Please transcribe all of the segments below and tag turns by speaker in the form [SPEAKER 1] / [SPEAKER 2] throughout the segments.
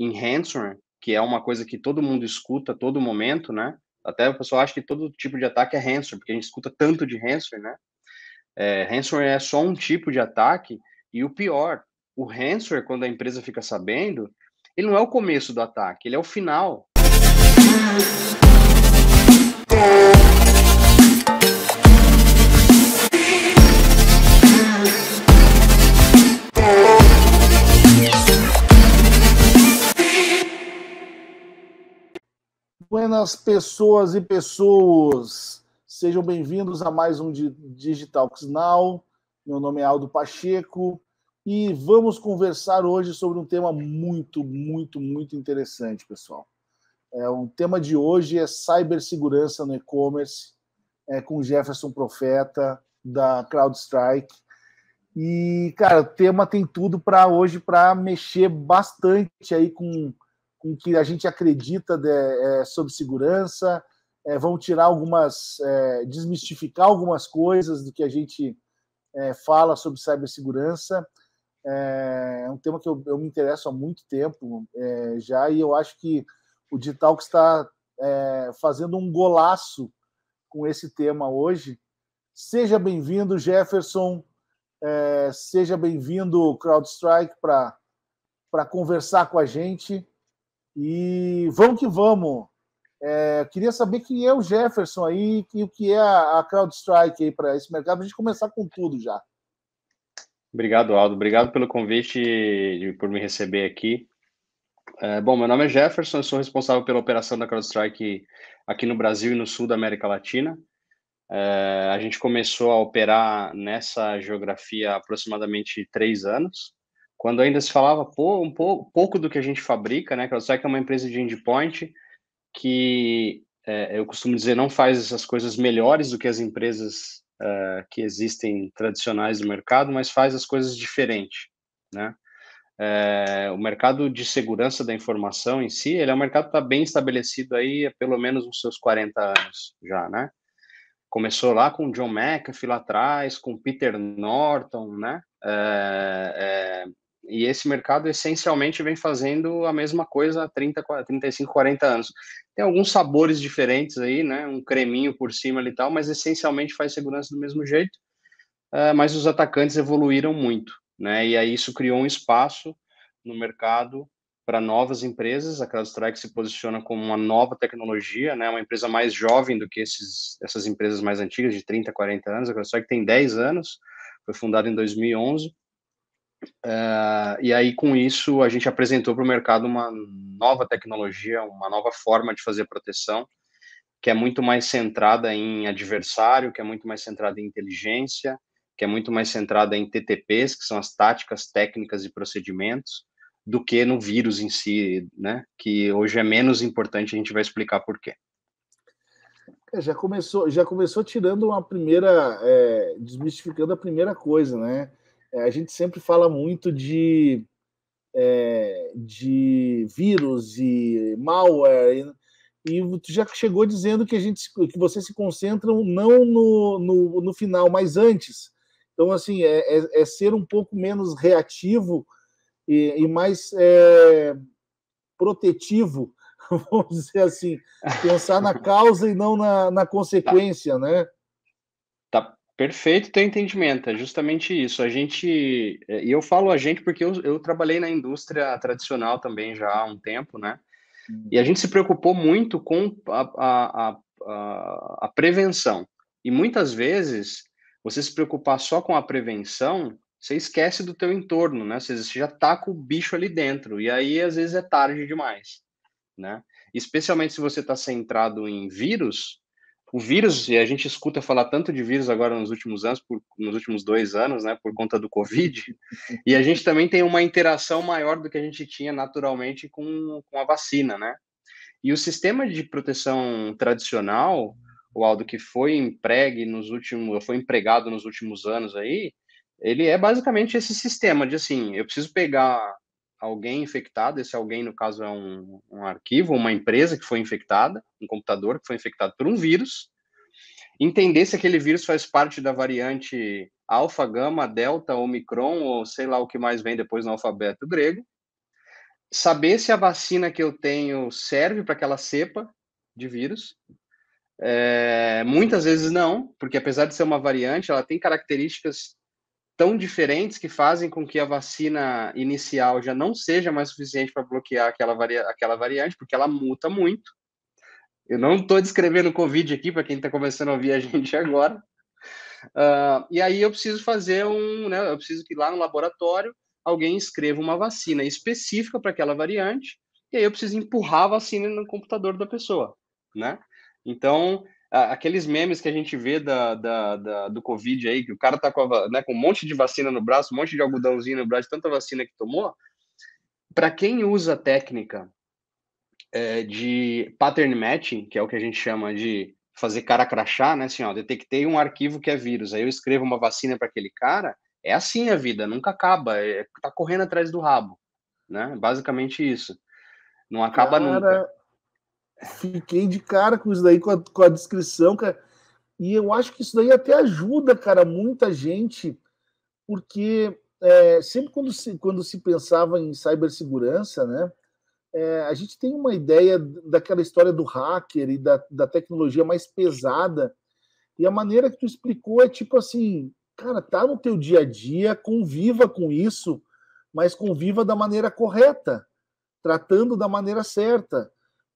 [SPEAKER 1] em enhancer, que é uma coisa que todo mundo escuta todo momento, né? Até o pessoal acha que todo tipo de ataque é ransom, porque a gente escuta tanto de ransom, né? É, ransomware é só um tipo de ataque, e o pior, o ransomware, quando a empresa fica sabendo, ele não é o começo do ataque, ele é o final.
[SPEAKER 2] Buenas pessoas e pessoas, sejam bem-vindos a mais um Digital Now. Meu nome é Aldo Pacheco e vamos conversar hoje sobre um tema muito, muito, muito interessante, pessoal. É, o tema de hoje é cibersegurança no e-commerce, é, com Jefferson Profeta, da CrowdStrike. E, cara, o tema tem tudo para hoje para mexer bastante aí com com que a gente acredita de, é, sobre segurança, é, vão tirar algumas, é, desmistificar algumas coisas do que a gente é, fala sobre cibersegurança. É, é, um tema que eu, eu me interesso há muito tempo é, já, e eu acho que o Digital que está fazendo um golaço com esse tema hoje. Seja bem-vindo, Jefferson. seja bem-vindo, CrowdStrike, para conversar com a gente. E vamos que vamos. É, queria saber quem é o Jefferson aí e o que é a, CrowdStrike aí para esse mercado, para a gente começar com tudo já.
[SPEAKER 1] Obrigado, Aldo. Obrigado pelo convite e por me receber aqui. É, bom, meu nome é Jefferson, eu sou responsável pela operação da CrowdStrike aqui no Brasil e no sul da América Latina. É, a gente começou a operar nessa geografia há aproximadamente três anos quando ainda se falava pô, um pouco, pouco do que a gente fabrica, né? CrowdStrike é uma empresa de endpoint que é, eu costumo dizer não faz essas coisas melhores do que as empresas uh, que existem tradicionais do mercado, mas faz as coisas diferente, né? É, o mercado de segurança da informação em si, ele é um mercado que está bem estabelecido aí há pelo menos uns seus 40 anos já, né? Começou lá com John McAfee lá atrás, com Peter Norton, né? É, é, e esse mercado essencialmente vem fazendo a mesma coisa há 30, 35, 40 anos. Tem alguns sabores diferentes aí, né? Um creminho por cima e tal, mas essencialmente faz segurança do mesmo jeito. Uh, mas os atacantes evoluíram muito, né? E aí isso criou um espaço no mercado para novas empresas. A CrowdStrike se posiciona como uma nova tecnologia, né? Uma empresa mais jovem do que esses, essas empresas mais antigas de 30, 40 anos. A CrowdStrike tem 10 anos, foi fundada em 2011 Uh, e aí, com isso, a gente apresentou para o mercado uma nova tecnologia, uma nova forma de fazer proteção, que é muito mais centrada em adversário, que é muito mais centrada em inteligência, que é muito mais centrada em TTPs, que são as táticas, técnicas e procedimentos, do que no vírus em si, né? Que hoje é menos importante, a gente vai explicar por quê.
[SPEAKER 2] É, já começou, já começou tirando uma primeira, é, desmistificando a primeira coisa, né? É, a gente sempre fala muito de, é, de vírus e malware, e, e tu já chegou dizendo que, a gente, que você se concentram não no, no, no final, mas antes. Então, assim, é, é, é ser um pouco menos reativo e, e mais é, protetivo, vamos dizer assim, pensar na causa e não na, na consequência, né?
[SPEAKER 1] Perfeito teu entendimento, é justamente isso. A gente, é, e eu falo a gente porque eu, eu trabalhei na indústria tradicional também já há um tempo, né? E a gente se preocupou muito com a, a, a, a prevenção. E muitas vezes, você se preocupar só com a prevenção, você esquece do teu entorno, né? Você já tá com o bicho ali dentro, e aí às vezes é tarde demais, né? Especialmente se você está centrado em vírus, o vírus, e a gente escuta falar tanto de vírus agora nos últimos anos, por, nos últimos dois anos, né, por conta do Covid, e a gente também tem uma interação maior do que a gente tinha naturalmente com, com a vacina, né? E o sistema de proteção tradicional, o Aldo, que foi empregue nos últimos, foi empregado nos últimos anos aí, ele é basicamente esse sistema de assim, eu preciso pegar alguém infectado, esse alguém, no caso, é um, um arquivo, uma empresa que foi infectada, um computador que foi infectado por um vírus, entender se aquele vírus faz parte da variante alfa, gama, delta, omicron, ou sei lá o que mais vem depois no alfabeto grego, saber se a vacina que eu tenho serve para aquela cepa de vírus, é, muitas vezes não, porque apesar de ser uma variante, ela tem características tão diferentes que fazem com que a vacina inicial já não seja mais suficiente para bloquear aquela, aquela variante, porque ela muta muito. Eu não estou descrevendo o Covid aqui para quem está começando a ouvir a gente agora. Uh, e aí eu preciso fazer um, né, eu preciso que lá no laboratório alguém escreva uma vacina específica para aquela variante, e aí eu preciso empurrar a vacina no computador da pessoa, né? Então, aqueles memes que a gente vê da, da, da, do Covid aí, que o cara tá com, a, né, com um monte de vacina no braço, um monte de algodãozinho no braço, tanta vacina que tomou. Para quem usa a técnica é, de pattern matching, que é o que a gente chama de fazer cara crachá, né? Assim, ó, detectei um arquivo que é vírus, aí eu escrevo uma vacina para aquele cara. É assim a vida, nunca acaba, é, tá correndo atrás do rabo, né? Basicamente isso. Não acaba cara... nunca
[SPEAKER 2] fiquei de cara com isso daí, com a, com a descrição, cara. E eu acho que isso daí até ajuda, cara, muita gente, porque é, sempre quando se, quando se pensava em cibersegurança, né, é, a gente tem uma ideia daquela história do hacker e da, da tecnologia mais pesada, e a maneira que tu explicou é tipo assim, cara, tá no teu dia a dia, conviva com isso, mas conviva da maneira correta, tratando da maneira certa.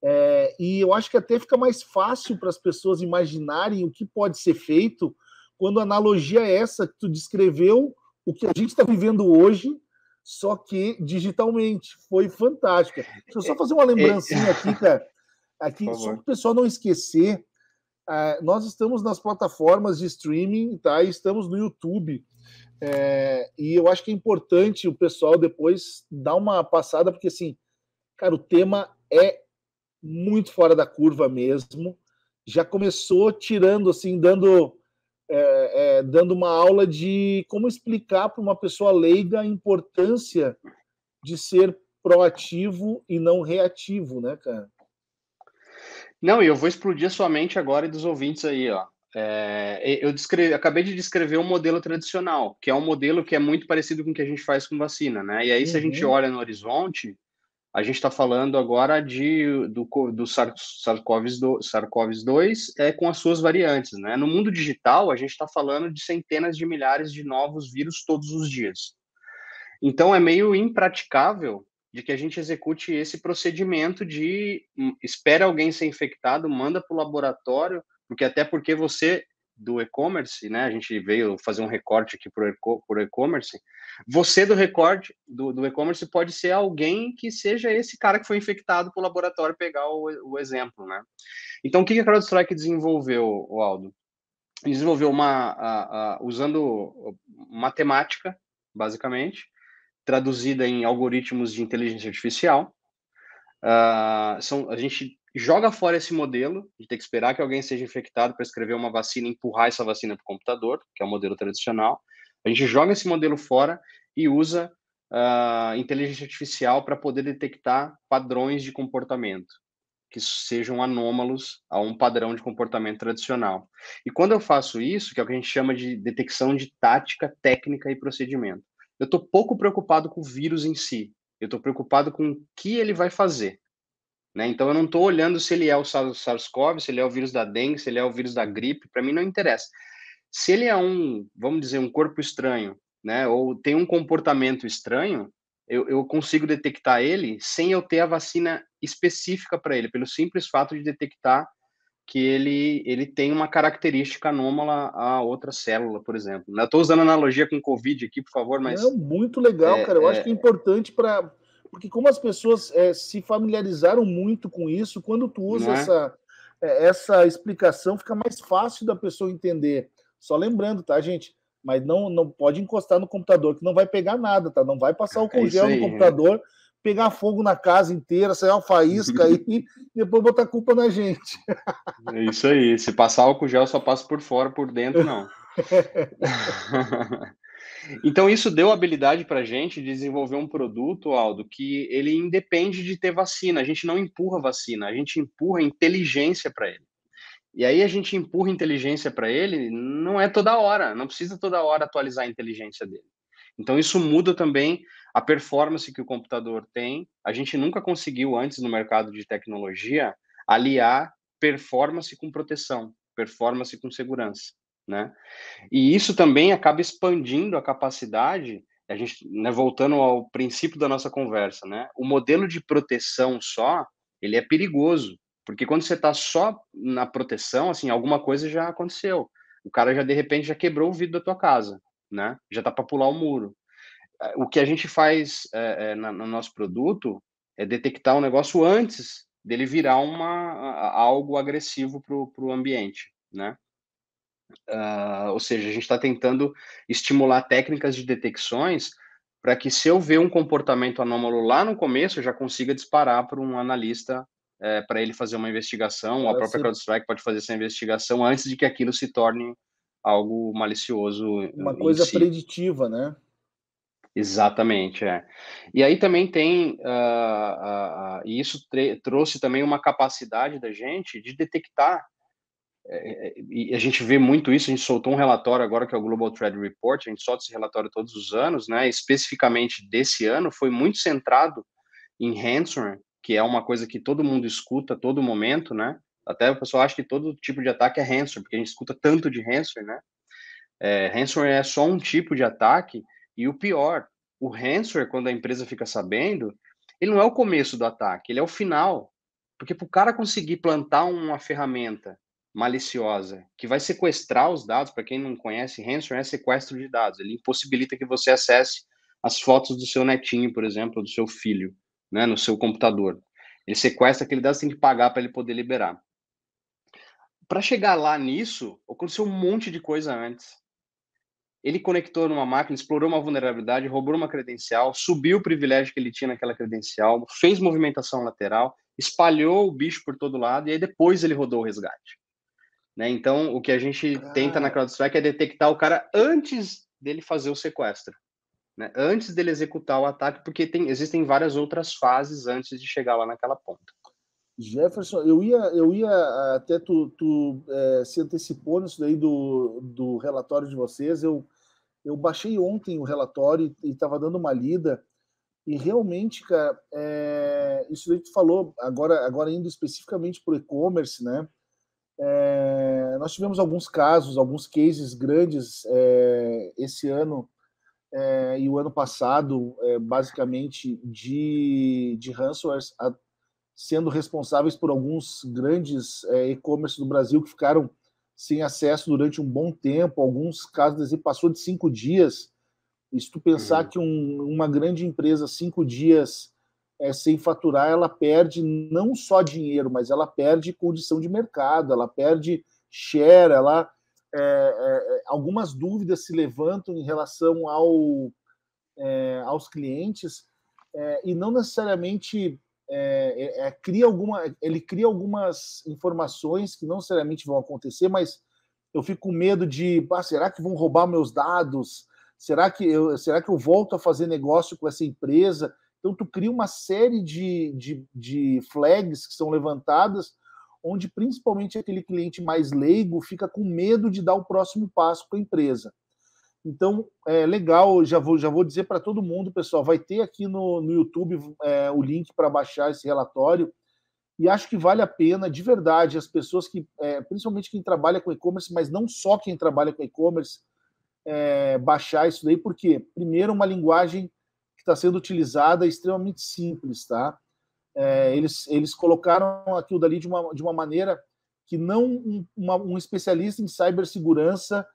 [SPEAKER 2] É, e eu acho que até fica mais fácil para as pessoas imaginarem o que pode ser feito quando a analogia é essa que tu descreveu o que a gente está vivendo hoje, só que digitalmente. Foi fantástica. Deixa eu só fazer uma é, é. lembrancinha aqui, cara. Aqui, só para o pessoal não esquecer, uh, nós estamos nas plataformas de streaming, tá? E estamos no YouTube. É, e eu acho que é importante o pessoal depois dar uma passada, porque assim, cara, o tema é muito fora da curva mesmo. Já começou tirando, assim, dando, é, é, dando uma aula de como explicar para uma pessoa leiga a importância de ser proativo e não reativo, né, cara?
[SPEAKER 1] Não, e eu vou explodir a sua mente agora e dos ouvintes aí, ó. É, eu descrevi, acabei de descrever um modelo tradicional, que é um modelo que é muito parecido com o que a gente faz com vacina, né? E aí, uhum. se a gente uhum. olha no horizonte, a gente está falando agora de, do, do SARS-CoV-2 é, com as suas variantes. Né? No mundo digital, a gente está falando de centenas de milhares de novos vírus todos os dias. Então, é meio impraticável de que a gente execute esse procedimento de hum, espera alguém ser infectado, manda para o laboratório, porque até porque você do e-commerce, né? A gente veio fazer um recorte aqui para o e-commerce. Você do recorte do, do e-commerce pode ser alguém que seja esse cara que foi infectado pelo laboratório, pegar o, o exemplo, né? Então, o que a CrowdStrike desenvolveu, Aldo? Desenvolveu uma, a, a, usando matemática, basicamente, traduzida em algoritmos de inteligência artificial. Uh, são, a gente joga fora esse modelo de ter que esperar que alguém seja infectado para escrever uma vacina e empurrar essa vacina para o computador, que é o modelo tradicional. A gente joga esse modelo fora e usa uh, inteligência artificial para poder detectar padrões de comportamento que sejam anômalos a um padrão de comportamento tradicional. E quando eu faço isso, que é o que a gente chama de detecção de tática, técnica e procedimento, eu estou pouco preocupado com o vírus em si. Eu estou preocupado com o que ele vai fazer. Né? Então, eu não estou olhando se ele é o SARS-CoV, se ele é o vírus da dengue, se ele é o vírus da gripe, para mim não interessa. Se ele é um, vamos dizer, um corpo estranho, né? ou tem um comportamento estranho, eu, eu consigo detectar ele sem eu ter a vacina específica para ele, pelo simples fato de detectar que ele, ele tem uma característica anômala a outra célula, por exemplo. Né? Estou usando analogia com Covid aqui, por favor, mas... É muito legal, é, cara. Eu é... acho que é
[SPEAKER 2] importante para porque como as pessoas é, se familiarizaram muito com isso, quando tu usa né? é? essa, essa explicação, fica mais fácil da pessoa entender. Só lembrando, tá, gente? Mas não, não pode encostar no computador, que não vai pegar nada, tá? Não vai passar o é congel aí, no né? computador, pegar fogo na casa inteira, sair uma faísca e depois botar a culpa na gente.
[SPEAKER 1] é isso aí. Se passar álcool gel, só passa por fora, por dentro não. Então, isso deu habilidade para a gente desenvolver um produto, Aldo, que ele independe de ter vacina. A gente não empurra vacina, a gente empurra inteligência para ele. E aí a gente empurra inteligência para ele, não é toda hora, não precisa toda hora atualizar a inteligência dele. Então, isso muda também a performance que o computador tem. A gente nunca conseguiu antes no mercado de tecnologia aliar performance com proteção, performance com segurança né? E isso também acaba expandindo a capacidade, a gente, né, voltando ao princípio da nossa conversa, né? O modelo de proteção só, ele é perigoso, porque quando você está só na proteção, assim, alguma coisa já aconteceu. O cara já de repente já quebrou o vidro da tua casa, né? Já tá para pular o muro. É, o que a gente faz é, é, no nosso produto é detectar o um negócio antes dele virar uma algo agressivo para o ambiente, né? Uh, ou seja, a gente está tentando estimular técnicas de detecções para que, se eu ver um comportamento anômalo lá no começo, eu já consiga disparar para um analista é, para ele fazer uma investigação, ou a própria CrowdStrike pode fazer essa investigação antes de que aquilo se torne algo malicioso. Uma coisa si.
[SPEAKER 2] preditiva,
[SPEAKER 1] né? Exatamente, é. E aí também tem, uh, uh, uh, e isso trouxe também uma capacidade da gente de detectar é, é, e a gente vê muito isso, a gente soltou um relatório agora que é o Global Trade Report, a gente solta esse relatório todos os anos, né? Especificamente desse ano, foi muito centrado em ransomware, que é uma coisa que todo mundo escuta a todo momento, né? Até o pessoal acha que todo tipo de ataque é ransomware, porque a gente escuta tanto de ransomware, né? É, ransomware é só um tipo de ataque, e o pior, o ransomware, quando a empresa fica sabendo, ele não é o começo do ataque, ele é o final. Porque para o cara conseguir plantar uma ferramenta maliciosa que vai sequestrar os dados. Para quem não conhece, ransom é sequestro de dados. Ele impossibilita que você acesse as fotos do seu netinho, por exemplo, do seu filho, né, no seu computador. Ele sequestra aquele dado, você tem que pagar para ele poder liberar. Para chegar lá nisso, aconteceu um monte de coisa antes. Ele conectou numa máquina, explorou uma vulnerabilidade, roubou uma credencial, subiu o privilégio que ele tinha naquela credencial, fez movimentação lateral, espalhou o bicho por todo lado e aí depois ele rodou o resgate. Né? Então, o que a gente ah. tenta na CrowdStrike é detectar o cara antes dele fazer o sequestro, né? antes dele executar o ataque, porque tem, existem várias outras fases antes de chegar lá naquela ponta.
[SPEAKER 2] Jefferson, eu ia, eu ia eh, até tu, tu é, se antecipou nisso daí do, do relatório de vocês. Eu, eu baixei ontem o relatório e estava dando uma lida. E realmente, cara, é, isso daí que tu falou, agora, agora indo especificamente para o e-commerce, né? É, nós tivemos alguns casos, alguns cases grandes é, esse ano é, e o ano passado, é, basicamente, de, de ransomwares sendo responsáveis por alguns grandes é, e-commerce do Brasil que ficaram sem acesso durante um bom tempo. Alguns casos e passou de cinco dias. E se tu pensar uhum. que um, uma grande empresa, cinco dias é, sem faturar, ela perde não só dinheiro, mas ela perde condição de mercado, ela perde share, ela, é, é, é algumas dúvidas se levantam em relação ao, é, aos clientes é, e não necessariamente cria alguma, ele cria algumas informações que não necessariamente vão acontecer, mas eu fico com medo de, ah, será que vão roubar meus dados? Será que eu, será que eu volto a fazer negócio com essa empresa? Então, tu cria uma série de, de, de flags que são levantadas, onde principalmente aquele cliente mais leigo fica com medo de dar o próximo passo com a empresa. Então, é legal, já vou, já vou dizer para todo mundo, pessoal, vai ter aqui no, no YouTube é, o link para baixar esse relatório. E acho que vale a pena, de verdade, as pessoas que, é, principalmente quem trabalha com e-commerce, mas não só quem trabalha com e-commerce, é, baixar isso daí, porque, primeiro, uma linguagem está sendo utilizada é extremamente simples, tá? É, eles, eles colocaram aquilo dali de uma, de uma maneira que não um, uma, um especialista em cibersegurança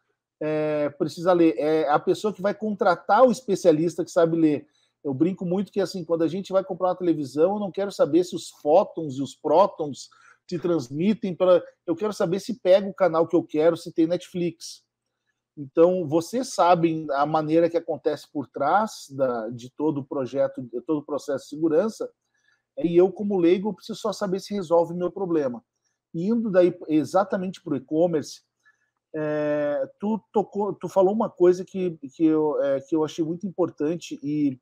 [SPEAKER 2] é, precisa ler. É a pessoa que vai contratar o especialista que sabe ler. Eu brinco muito que, assim, quando a gente vai comprar uma televisão, eu não quero saber se os fótons e os prótons se transmitem. Pra... Eu quero saber se pega o canal que eu quero, se tem Netflix. Então, vocês sabem a maneira que acontece por trás da, de todo o projeto, de todo o processo de segurança, é, e eu, como leigo, preciso só saber se resolve o meu problema. indo daí exatamente para o e-commerce, é, tu, tu falou uma coisa que, que, eu, é, que eu achei muito importante e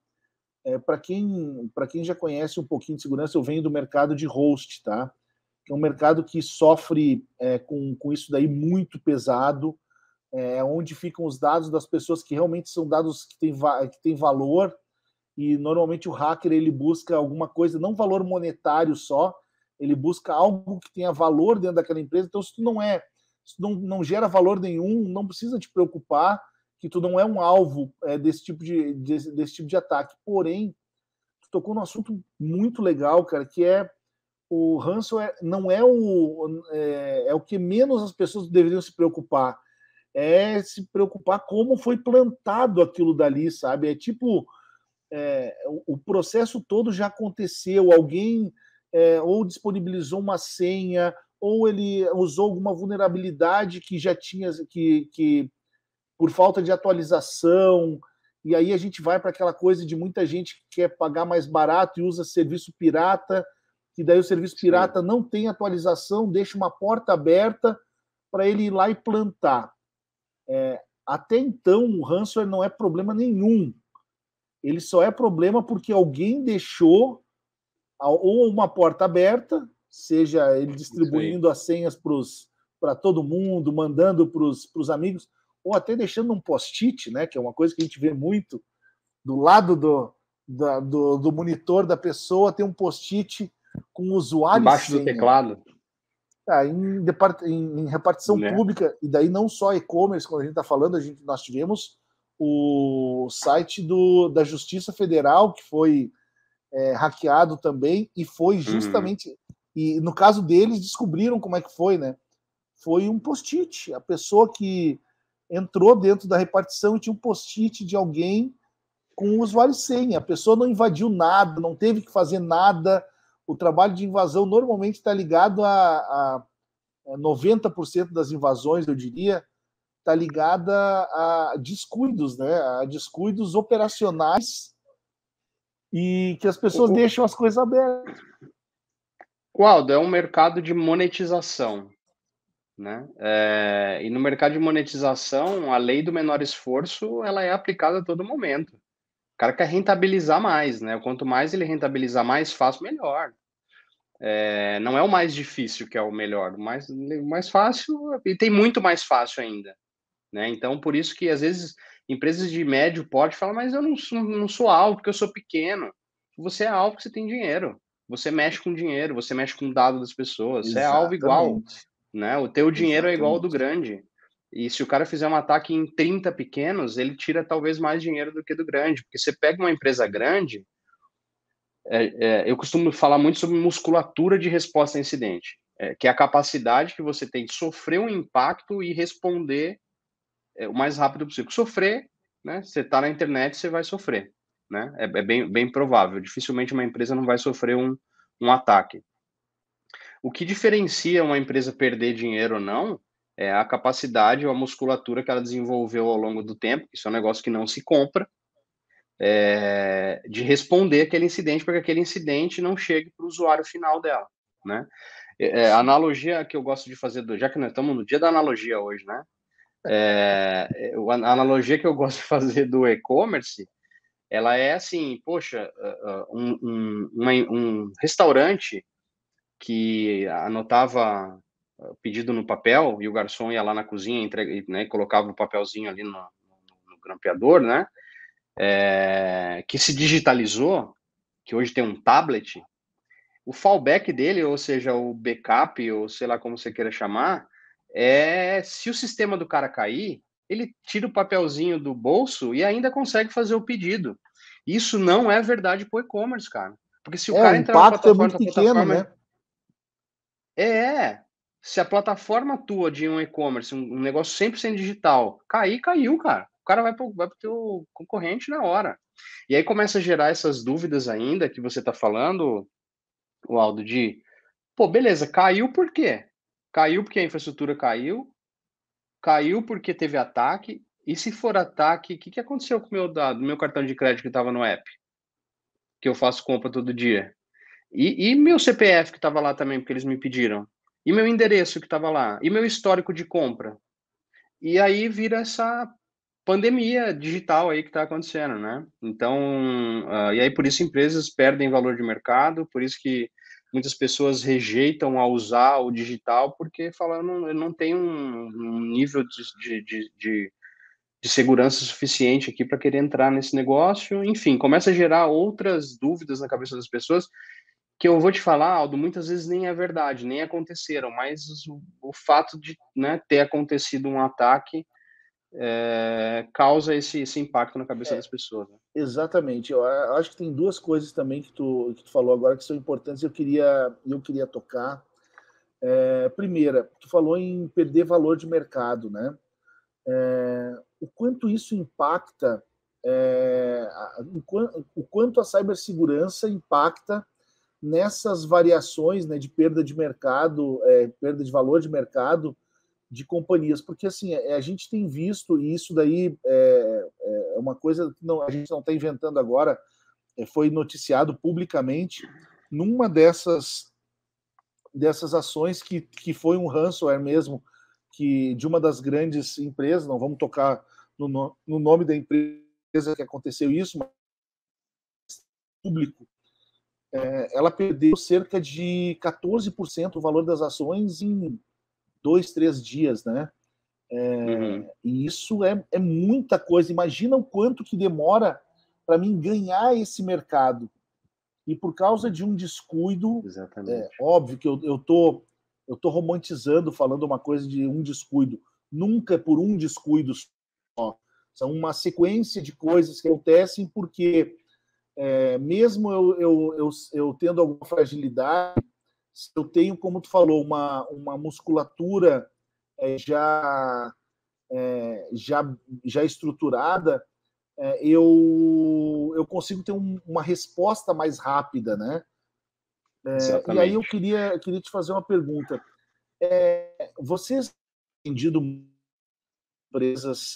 [SPEAKER 2] é, para quem, quem já conhece um pouquinho de segurança, eu venho do mercado de host, tá? Que é um mercado que sofre é, com, com isso daí muito pesado, é, onde ficam os dados das pessoas que realmente são dados que têm que tem valor, e normalmente o hacker ele busca alguma coisa, não valor monetário só, ele busca algo que tenha valor dentro daquela empresa. Então, se tu não é, se tu não, não gera valor nenhum, não precisa te preocupar que tu não é um alvo é, desse, tipo de, desse, desse, tipo de ataque. Porém, tu tocou num assunto muito legal, cara, que é o ransomware não é o é, é o que menos as pessoas deveriam se preocupar é se preocupar como foi plantado aquilo dali, sabe? É tipo é, o processo todo já aconteceu, alguém é, ou disponibilizou uma senha, ou ele usou alguma vulnerabilidade que já tinha que, que por falta de atualização, e aí a gente vai para aquela coisa de muita gente que quer pagar mais barato e usa serviço pirata, que daí o serviço pirata Sim. não tem atualização, deixa uma porta aberta para ele ir lá e plantar. É, até então, o ransomware não é problema nenhum. Ele só é problema porque alguém deixou ou uma porta aberta, seja ele distribuindo as senhas para todo mundo, mandando para os amigos, ou até deixando um post-it, né, que é uma coisa que a gente vê muito, do lado do, da, do, do, monitor da pessoa tem um post-it com o usuário. Embaixo senha. do teclado. Ah, em, em, repartição né? pública, e daí não só e-commerce, quando a gente está falando, a gente, nós tivemos o site do, da Justiça Federal, que foi é, hackeado também, e foi uhum. justamente. Uhum. E no caso deles, descobriram como é que foi, né? Foi um post-it. A pessoa que entrou dentro da repartição e tinha um post-it de alguém com o usuário senha. A pessoa não invadiu nada, não teve que fazer nada o trabalho de invasão normalmente está ligado a, a 90% é, das invasões, eu diria, está ligada a descuidos, né? A descuidos operacionais e que as pessoas o... deixam as coisas abertas.
[SPEAKER 1] O Aldo, é um mercado de monetização, né? É... e no mercado de monetização, a lei do menor esforço, ela é aplicada a todo momento. O cara quer rentabilizar mais, né? Quanto mais ele rentabilizar mais, faz melhor. É, não é o mais difícil que é o melhor, o mais, o mais fácil, e tem muito mais fácil ainda. Né? Então, por isso que às vezes empresas de médio porte falam, mas eu não sou, não sou alto porque eu sou pequeno. Você é alto porque você tem dinheiro. Você mexe com dinheiro, você mexe com o dado das pessoas. Exatamente. Você é alvo igual. Né? O teu dinheiro Exatamente. é igual ao do grande. E se o cara fizer um ataque em 30 pequenos, ele tira talvez mais dinheiro do que do grande. Porque você pega uma empresa grande, é, é, eu costumo falar muito sobre musculatura de resposta a incidente, é, que é a capacidade que você tem de sofrer um impacto e responder é, o mais rápido possível. Sofrer, né? Você está na internet, você vai sofrer, né? É, é, bem, bem provável. Dificilmente uma empresa não vai sofrer um, um ataque. O que diferencia uma empresa perder dinheiro ou não é a capacidade ou a musculatura que ela desenvolveu ao longo do tempo. Isso é um negócio que não se compra, é, de responder aquele incidente para que aquele incidente não chegue para o usuário final dela, né? É, é, a analogia que eu gosto de fazer, do, já que nós estamos no dia da analogia hoje, né? É, é a analogia que eu gosto de fazer do e-commerce, ela é assim, poxa, ah, ah, um, um, um restaurante que anotava ah, pedido no papel e o garçom ia lá na cozinha entrega, né, e colocava o papelzinho ali no, no, no grampeador, né? é, que se digitalizou, que hoje tem um tablet, o fallback dele, ou seja, o backup, ou sei lá como você queira chamar, é se o sistema do cara cair, ele tira o papelzinho do bolso e ainda consegue fazer o pedido. Isso não é verdade o e-commerce, cara. Porque se o é, cara entrar na é plataforma, é pequeno, né? É, se a plataforma tua de um e-commerce, um negócio 100% digital, cair, caiu, cara cara vai para vai pro teu concorrente na hora. E aí começa a gerar essas dúvidas ainda que você está falando, o Aldo, de pô, beleza, caiu por quê? Caiu porque a infraestrutura caiu, caiu porque teve ataque, e se for ataque, o que, que aconteceu com o meu dado, meu cartão de crédito que estava no app? Que eu faço compra todo dia. E, e meu CPF que estava lá também, porque eles me pediram. E meu endereço que estava lá. E meu histórico de compra. E aí vira essa pandemia digital aí que está acontecendo, né? Então, uh, e aí por isso empresas perdem valor de mercado, por isso que muitas pessoas rejeitam a usar o digital porque falando eu não tenho um, um nível de, de, de, de, segurança suficiente aqui para querer entrar nesse negócio. Enfim, começa a gerar outras dúvidas na cabeça das pessoas que eu vou te falar, Aldo, muitas vezes nem é verdade, nem aconteceram, mas o, o fato de né, ter acontecido um ataque é, causa esse, esse, impacto na cabeça é, das pessoas. Né? Exatamente. Eu acho que tem duas coisas também que tu, que tu falou agora que são importantes. Eu
[SPEAKER 2] queria eu queria tocar. É, primeira, tu falou em perder valor de mercado, né? É, o quanto isso impacta, é, o quanto a cibersegurança impacta nessas variações né, de perda de mercado, é, perda de valor de mercado, de companhias, porque assim é, a gente tem visto e isso daí é, é, é uma coisa que não, a gente não está inventando agora, é, foi noticiado publicamente numa dessas dessas ações que, que foi um ransomware mesmo que de uma das grandes empresas, não vamos tocar no, no, nome da empresa que aconteceu isso, mas público, é, ela perdeu cerca de 14% do valor das ações em dois, três dias, né? É, uhum. E isso é, é muita coisa. Imagina o quanto que demora para mim ganhar esse mercado. E por causa de um descuido, é, óbvio que eu, eu, tô, eu tô romantizando, falando uma coisa de um descuido. Nunca é por um descuido só. São uma sequência de coisas que acontecem porque, é, mesmo eu, eu, eu, eu tendo alguma fragilidade, se eu tenho, como tu falou, uma, uma musculatura é, já, é, já, já estruturada, é, eu, eu consigo ter um, uma resposta mais rápida, né? e aí eu queria, eu queria te fazer uma pergunta. É, vocês vendido empresas,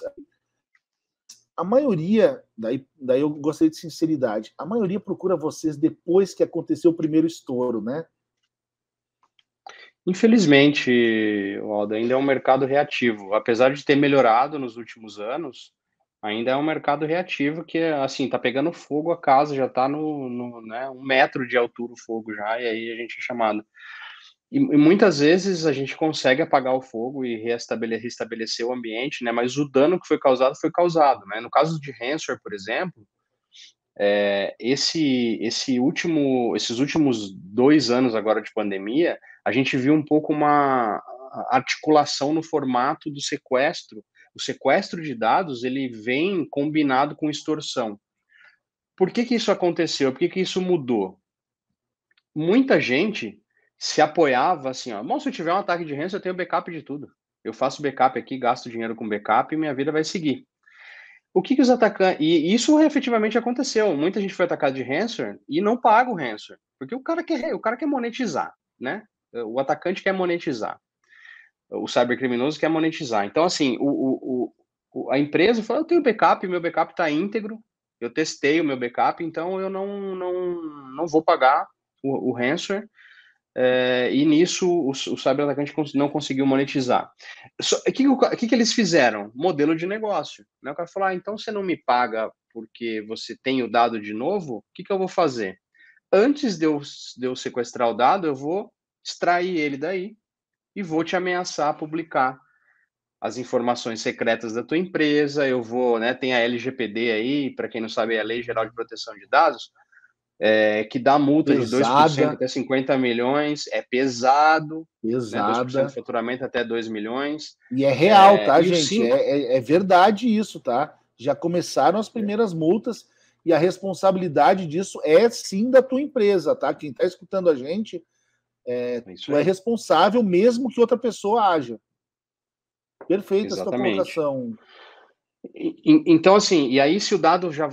[SPEAKER 2] a maioria, daí, daí eu gostei de sinceridade, a maioria procura vocês depois que aconteceu o primeiro estouro,
[SPEAKER 1] né? Infelizmente, Waldo, ainda é um mercado reativo. Apesar de ter melhorado nos últimos anos, ainda é um mercado reativo que, assim, tá pegando fogo a casa, já tá no, no né, um metro de altura o fogo já, e aí a gente é chamado. E, e muitas vezes a gente consegue apagar o fogo e restabelecer o ambiente, né? Mas o dano que foi causado foi causado, né? No caso de ransomware, por exemplo, é, esse, esse último, esses últimos dois anos agora de pandemia, a gente viu um pouco uma articulação no formato do sequestro. O sequestro de dados ele vem combinado com extorsão. Por que, que isso aconteceu? Por que, que isso mudou? Muita gente se apoiava assim, ó, bom, se eu tiver um ataque de ransom, eu tenho backup de tudo. Eu faço backup aqui, gasto dinheiro com backup e minha vida vai seguir. O que, que os atacantes. E isso efetivamente aconteceu. Muita gente foi atacada de ransom e não paga o ransom Porque o cara quer, o cara quer monetizar, né? O atacante quer monetizar. O cybercriminoso quer monetizar. Então, assim, o, o, o a empresa falou eu tenho backup, meu backup está íntegro, eu testei o meu backup, então eu não, não, não vou pagar o, o ransomware. É, e nisso o, o cyber-atacante não conseguiu monetizar. So, o que, que, que, eles fizeram? Modelo de negócio. Né? O cara falou: ah, então você não me paga porque você tem o dado de novo, o que, que eu vou fazer? Antes de eu, de eu sequestrar o dado, eu vou extrair ele daí e vou te ameaçar a publicar as informações secretas da tua empresa. Eu vou, né? Tem a LGPD aí, para quem não sabe, é a Lei Geral de Proteção de Dados é, que dá multa pesada. de 2% até 50 milhões, é pesado, né? pesada. Né, 2% de faturamento até 2 milhões.
[SPEAKER 2] E é real, é, tá, gente? É, é, é, verdade isso, tá? Já começaram as é. primeiras multas e a responsabilidade disso é sim da tua empresa, tá? Quem está escutando a gente, é, é tu é responsável mesmo que outra pessoa haja.
[SPEAKER 1] Perfeita Exatamente. essa colocação, então, assim, e aí se o dado já,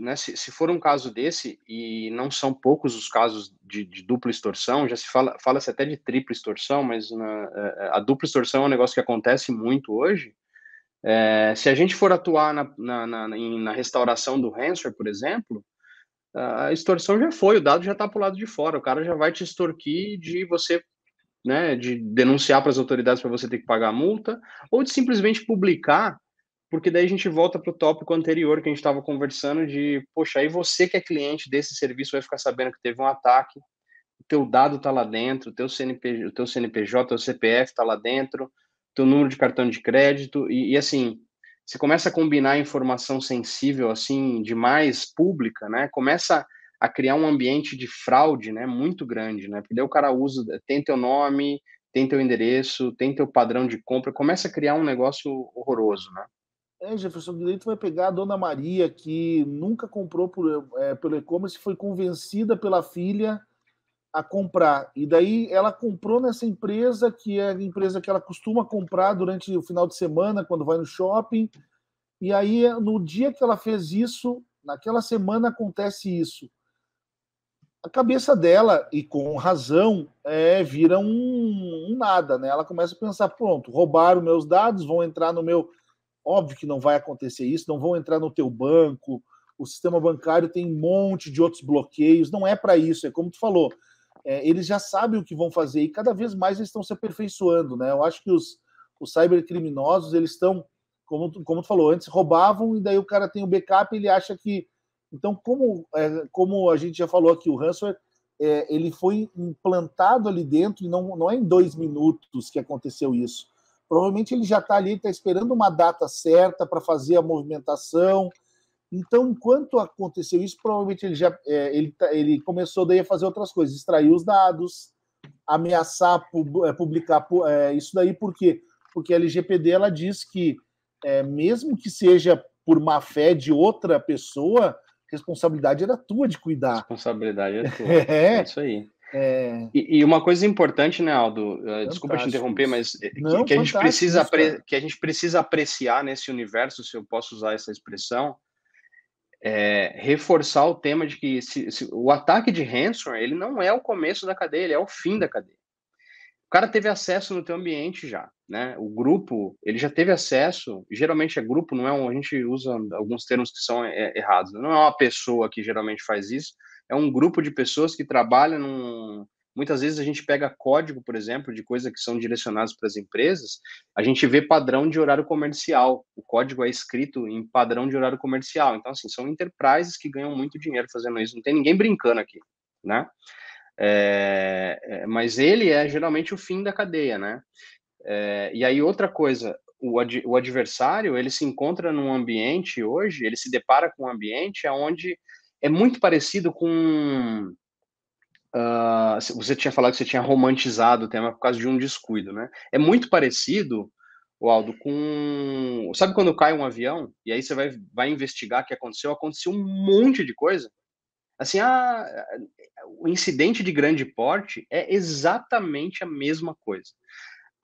[SPEAKER 1] né, se, se, for um caso desse, e não são poucos os casos de, de dupla extorsão, já se fala, fala-se até de tripla extorsão, mas na, né, é, é, a dupla extorsão é um negócio que acontece muito hoje, é, se a gente for atuar na, na, na, na, restauração do ransomware, por exemplo, a extorsão já foi, o dado já está para o lado de fora, o cara já vai te extorquir de você, né, de denunciar para as autoridades para você ter que pagar a multa, ou de simplesmente publicar porque daí a gente volta para o tópico anterior que a gente estava conversando de, poxa, aí você que é cliente desse serviço vai ficar sabendo que teve um ataque, o teu dado está lá dentro, o teu, CNP, o teu CNPJ, o teu CPF está lá dentro, o teu número de cartão de crédito, e, e assim, você começa a combinar informação sensível, assim, demais, pública, né? Começa a criar um ambiente de fraude, né? Muito grande, né? Porque daí o cara usa, tem teu nome, tem teu endereço, tem teu padrão de compra, começa a criar um negócio horroroso, né?
[SPEAKER 2] É, Jefferson Direito vai pegar a Dona Maria, que nunca comprou por, é, pelo e-commerce, foi convencida pela filha a comprar. E daí ela comprou nessa empresa, que é a empresa que ela costuma comprar durante o final de semana, quando vai no shopping. E aí, no dia que ela fez isso, naquela semana acontece isso. A cabeça dela, e com razão, é, vira um, um nada, né? Ela começa a pensar: pronto, roubaram meus dados, vão entrar no meu Óbvio que não vai acontecer isso, não vão entrar no teu banco. O sistema bancário tem um monte de outros bloqueios, não é para isso, é como tu falou. É, eles já sabem o que vão fazer e cada vez mais eles estão se aperfeiçoando, né? Eu acho que os, os cybercriminosos, eles estão, como, tu, como tu falou, antes roubavam e daí o cara tem o backup e ele acha que... Então, como, é, como a gente já falou aqui, o ransomware, é, ele foi implantado ali dentro e não, não é em dois minutos que aconteceu isso. Provavelmente ele já está ali, está esperando uma data certa para fazer a movimentação. Então, enquanto aconteceu isso, provavelmente ele já é, ele, tá, ele começou daí a fazer outras coisas, extrair os dados, ameaçar é, publicar é, isso daí, por quê? Porque a LGPD ela diz que, é, mesmo que seja por má fé de outra pessoa, responsabilidade era tua de cuidar.
[SPEAKER 1] Responsabilidade era é tua. É, é isso aí. É... E, e, uma coisa importante, né, Aldo? Eh, fantástico. Desculpa te interromper, mas eh, Não, que, a gente precisa que a gente precisa apreciar nesse universo, se eu posso usar essa expressão, é, reforçar o tema de que se, se, o ataque de ransomware ele não é o começo da cadeia, ele é o fim da cadeia. O cara teve acesso no teu ambiente já, né? O grupo ele já teve acesso. Geralmente é grupo, não é um, a gente usa alguns termos que são é, errados. Né? Não é uma pessoa que geralmente faz isso, é um grupo de pessoas que trabalham num, Muitas vezes a gente pega código, por exemplo, de coisas que são direcionadas para as empresas, a gente vê padrão de horário comercial. O código é escrito em padrão de horário comercial. Então, assim, são enterprises que ganham muito dinheiro fazendo isso. Não tem ninguém brincando aqui, né? É, é mas ele é geralmente o fim da cadeia, né? É, e aí outra coisa, o, ad, o adversário, ele se encontra num ambiente hoje, ele se depara com um ambiente onde é muito parecido com. Uh, você tinha falado que você tinha romantizado o tema por causa de um descuido, né? É muito parecido, Waldo, com. Sabe quando cai um avião e aí você vai, vai investigar o que aconteceu? Aconteceu um monte de coisa. Assim, a, ah, o incidente de grande porte é exatamente a mesma coisa.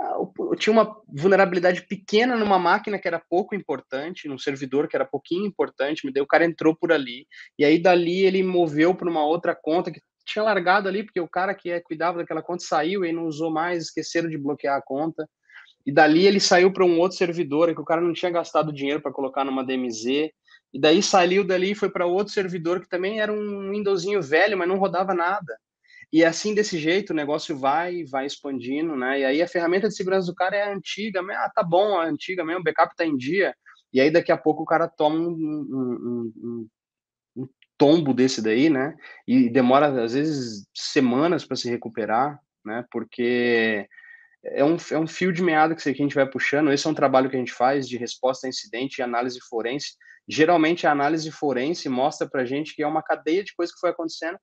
[SPEAKER 1] Ah, tinha uma vulnerabilidade pequena numa máquina que era pouco importante, num servidor que era pouquinho importante, me deu, o cara entrou por ali, e aí dali ele moveu para uma outra conta que tinha largado ali, porque o cara que é, cuidava daquela conta saiu e não usou mais, esqueceram de bloquear a conta, e dali ele saiu para um outro servidor que o cara não tinha gastado dinheiro para colocar numa DMZ, e daí saiu dali e foi para outro servidor que também era um Windowsinho velho, mas não rodava nada. E assim, desse jeito, o negócio vai vai expandindo, né? E aí a ferramenta de segurança do cara é antiga, mas, ah, tá bom, é antiga mesmo, o backup tá em dia. E aí daqui a pouco o cara toma um, um, um, um tombo desse daí, né? E demora, às vezes, semanas para se recuperar, né? Porque é um, é um fio de meada que a gente vai puxando. Esse é um trabalho que a gente faz de resposta a incidente e análise forense. Geralmente, a análise forense mostra para gente que é uma cadeia de coisas que foi acontecendo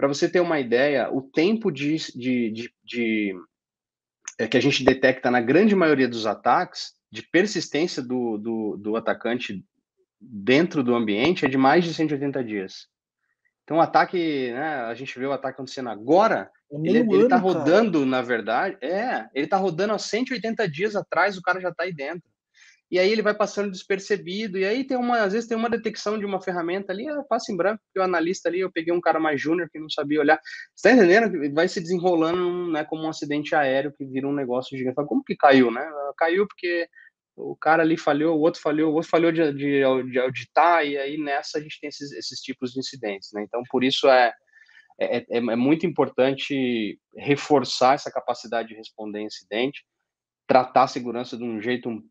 [SPEAKER 1] para você ter uma ideia, o tempo de, de, de, de é, que a gente detecta na grande maioria dos ataques, de persistência do, do, do atacante dentro do ambiente, é de mais de 180 dias. Então, o ataque, né, a gente vê o ataque acontecendo agora, é ele, ano, ele tá rodando, cara. na verdade, é, ele tá rodando há 180 dias atrás, o cara já tá aí dentro e aí ele vai passando despercebido, e aí tem uma, às vezes tem uma detecção de uma ferramenta ali, passa é em branco, porque o analista ali, eu peguei um cara mais júnior que não sabia olhar. Você está entendendo? Vai se desenrolando, né, como um acidente aéreo que vira um negócio gigante. Fala, como que caiu, né? Caiu porque o cara ali falhou, o outro falhou, o outro falhou de, de, de auditar, e aí nessa a gente tem esses, esses tipos de incidentes, né? Então, por isso é, é, é, é, é muito importante reforçar essa capacidade de responder incidente, tratar a segurança de um jeito um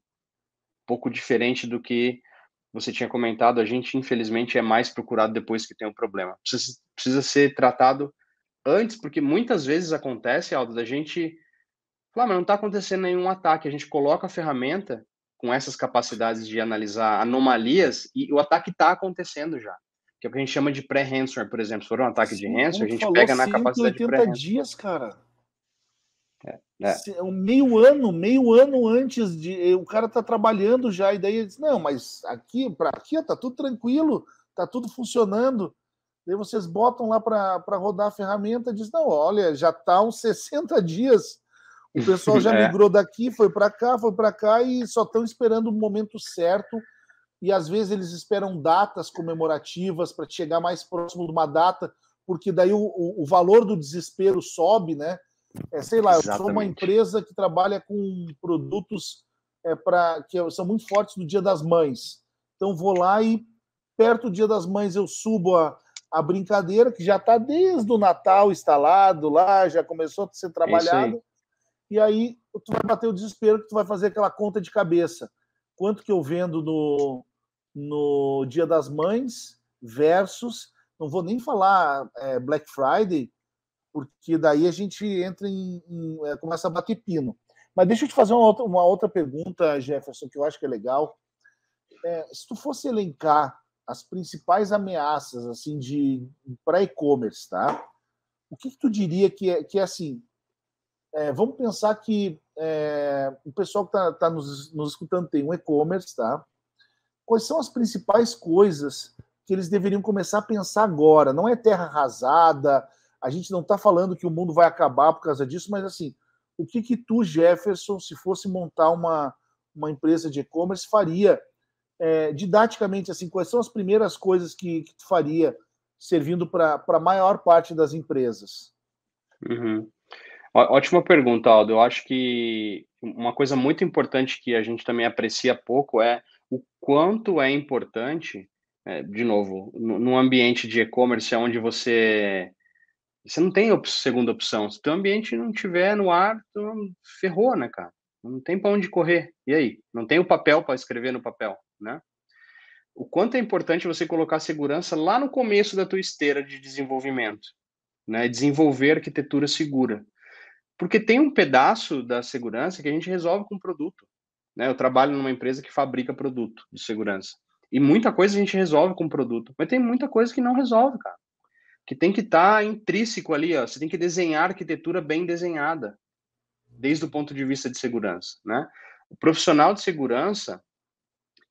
[SPEAKER 1] pouco diferente do que você tinha comentado. A gente, infelizmente, é mais procurado depois que tem um problema. Precisa, precisa ser tratado antes, porque muitas vezes acontece, Aldo, da gente falar, mas não está acontecendo nenhum ataque. A gente coloca a ferramenta com essas capacidades de analisar anomalias e o ataque está acontecendo já. Que é o que a gente chama de pré-ransomware, por exemplo. Se for um ataque Sim, de ransomware, a gente pega na capacidade de pré dias, cara. É. Né?
[SPEAKER 2] um meio ano, meio ano antes de. Eh, o cara tá trabalhando já, e daí ele diz: Não, mas aqui, para aqui tá tudo tranquilo, tá tudo funcionando. Daí vocês botam lá para rodar a ferramenta e diz: Não, olha, já tá uns 60 dias. O pessoal já é. migrou daqui, foi para cá, foi para cá e só estão esperando o momento certo. E às vezes eles esperam datas comemorativas para chegar mais próximo de uma data, porque daí o, o, o valor do desespero sobe, né? É, sei lá, Exatamente. eu sou uma empresa que trabalha com produtos é, pra, que é, são muito fortes no Dia das Mães. Então vou lá e perto do Dia das Mães eu subo a, a brincadeira que já está desde o Natal instalado lá, já começou a ser é trabalhado. Aí. E aí tu vai bater o desespero que tu vai fazer aquela conta de cabeça. Quanto que eu vendo no, no Dia das Mães versus, não vou nem falar é, Black Friday, porque daí a gente entra em, em eh, começa a bater pino. Mas deixa eu te fazer uma outra, uma outra pergunta, Jefferson, que eu acho que é legal. É, se tu fosse elencar as principais ameaças assim de para e-commerce, tá? O que, que, tu diria que é, que é assim? É, vamos pensar que é, o pessoal que está tá nos, nos escutando tem um e-commerce, tá? Quais são as principais coisas que eles deveriam começar a pensar agora? Não é terra arrasada, a gente não está falando que o mundo vai acabar por causa disso, mas assim, o que, que tu, Jefferson, se fosse montar uma, uma empresa de e-commerce, faria é, didaticamente? assim Quais são as primeiras coisas que, que tu faria servindo para a maior parte das empresas?
[SPEAKER 1] Uhum. ótima pergunta, Aldo. Eu acho que uma coisa muito importante que a gente também aprecia pouco é o quanto é importante, é, de novo, num ambiente de e-commerce onde você você não tem op segunda opção. Se o ambiente não tiver no ar, tu ferrou, né, cara? Não tem para onde correr. E aí? Não tem o papel para escrever no papel, né? O quanto é importante você colocar segurança lá no começo da tua esteira de desenvolvimento, né? Desenvolver arquitetura segura. Porque tem um pedaço da segurança que a gente resolve com produto, né? Eu trabalho numa empresa que fabrica produto de segurança. E muita coisa a gente resolve com produto, mas tem muita coisa que não resolve, cara que tem que estar tá intrínseco ali, ó. Você tem que desenhar arquitetura bem desenhada, desde o ponto de vista de segurança, né? O profissional de segurança,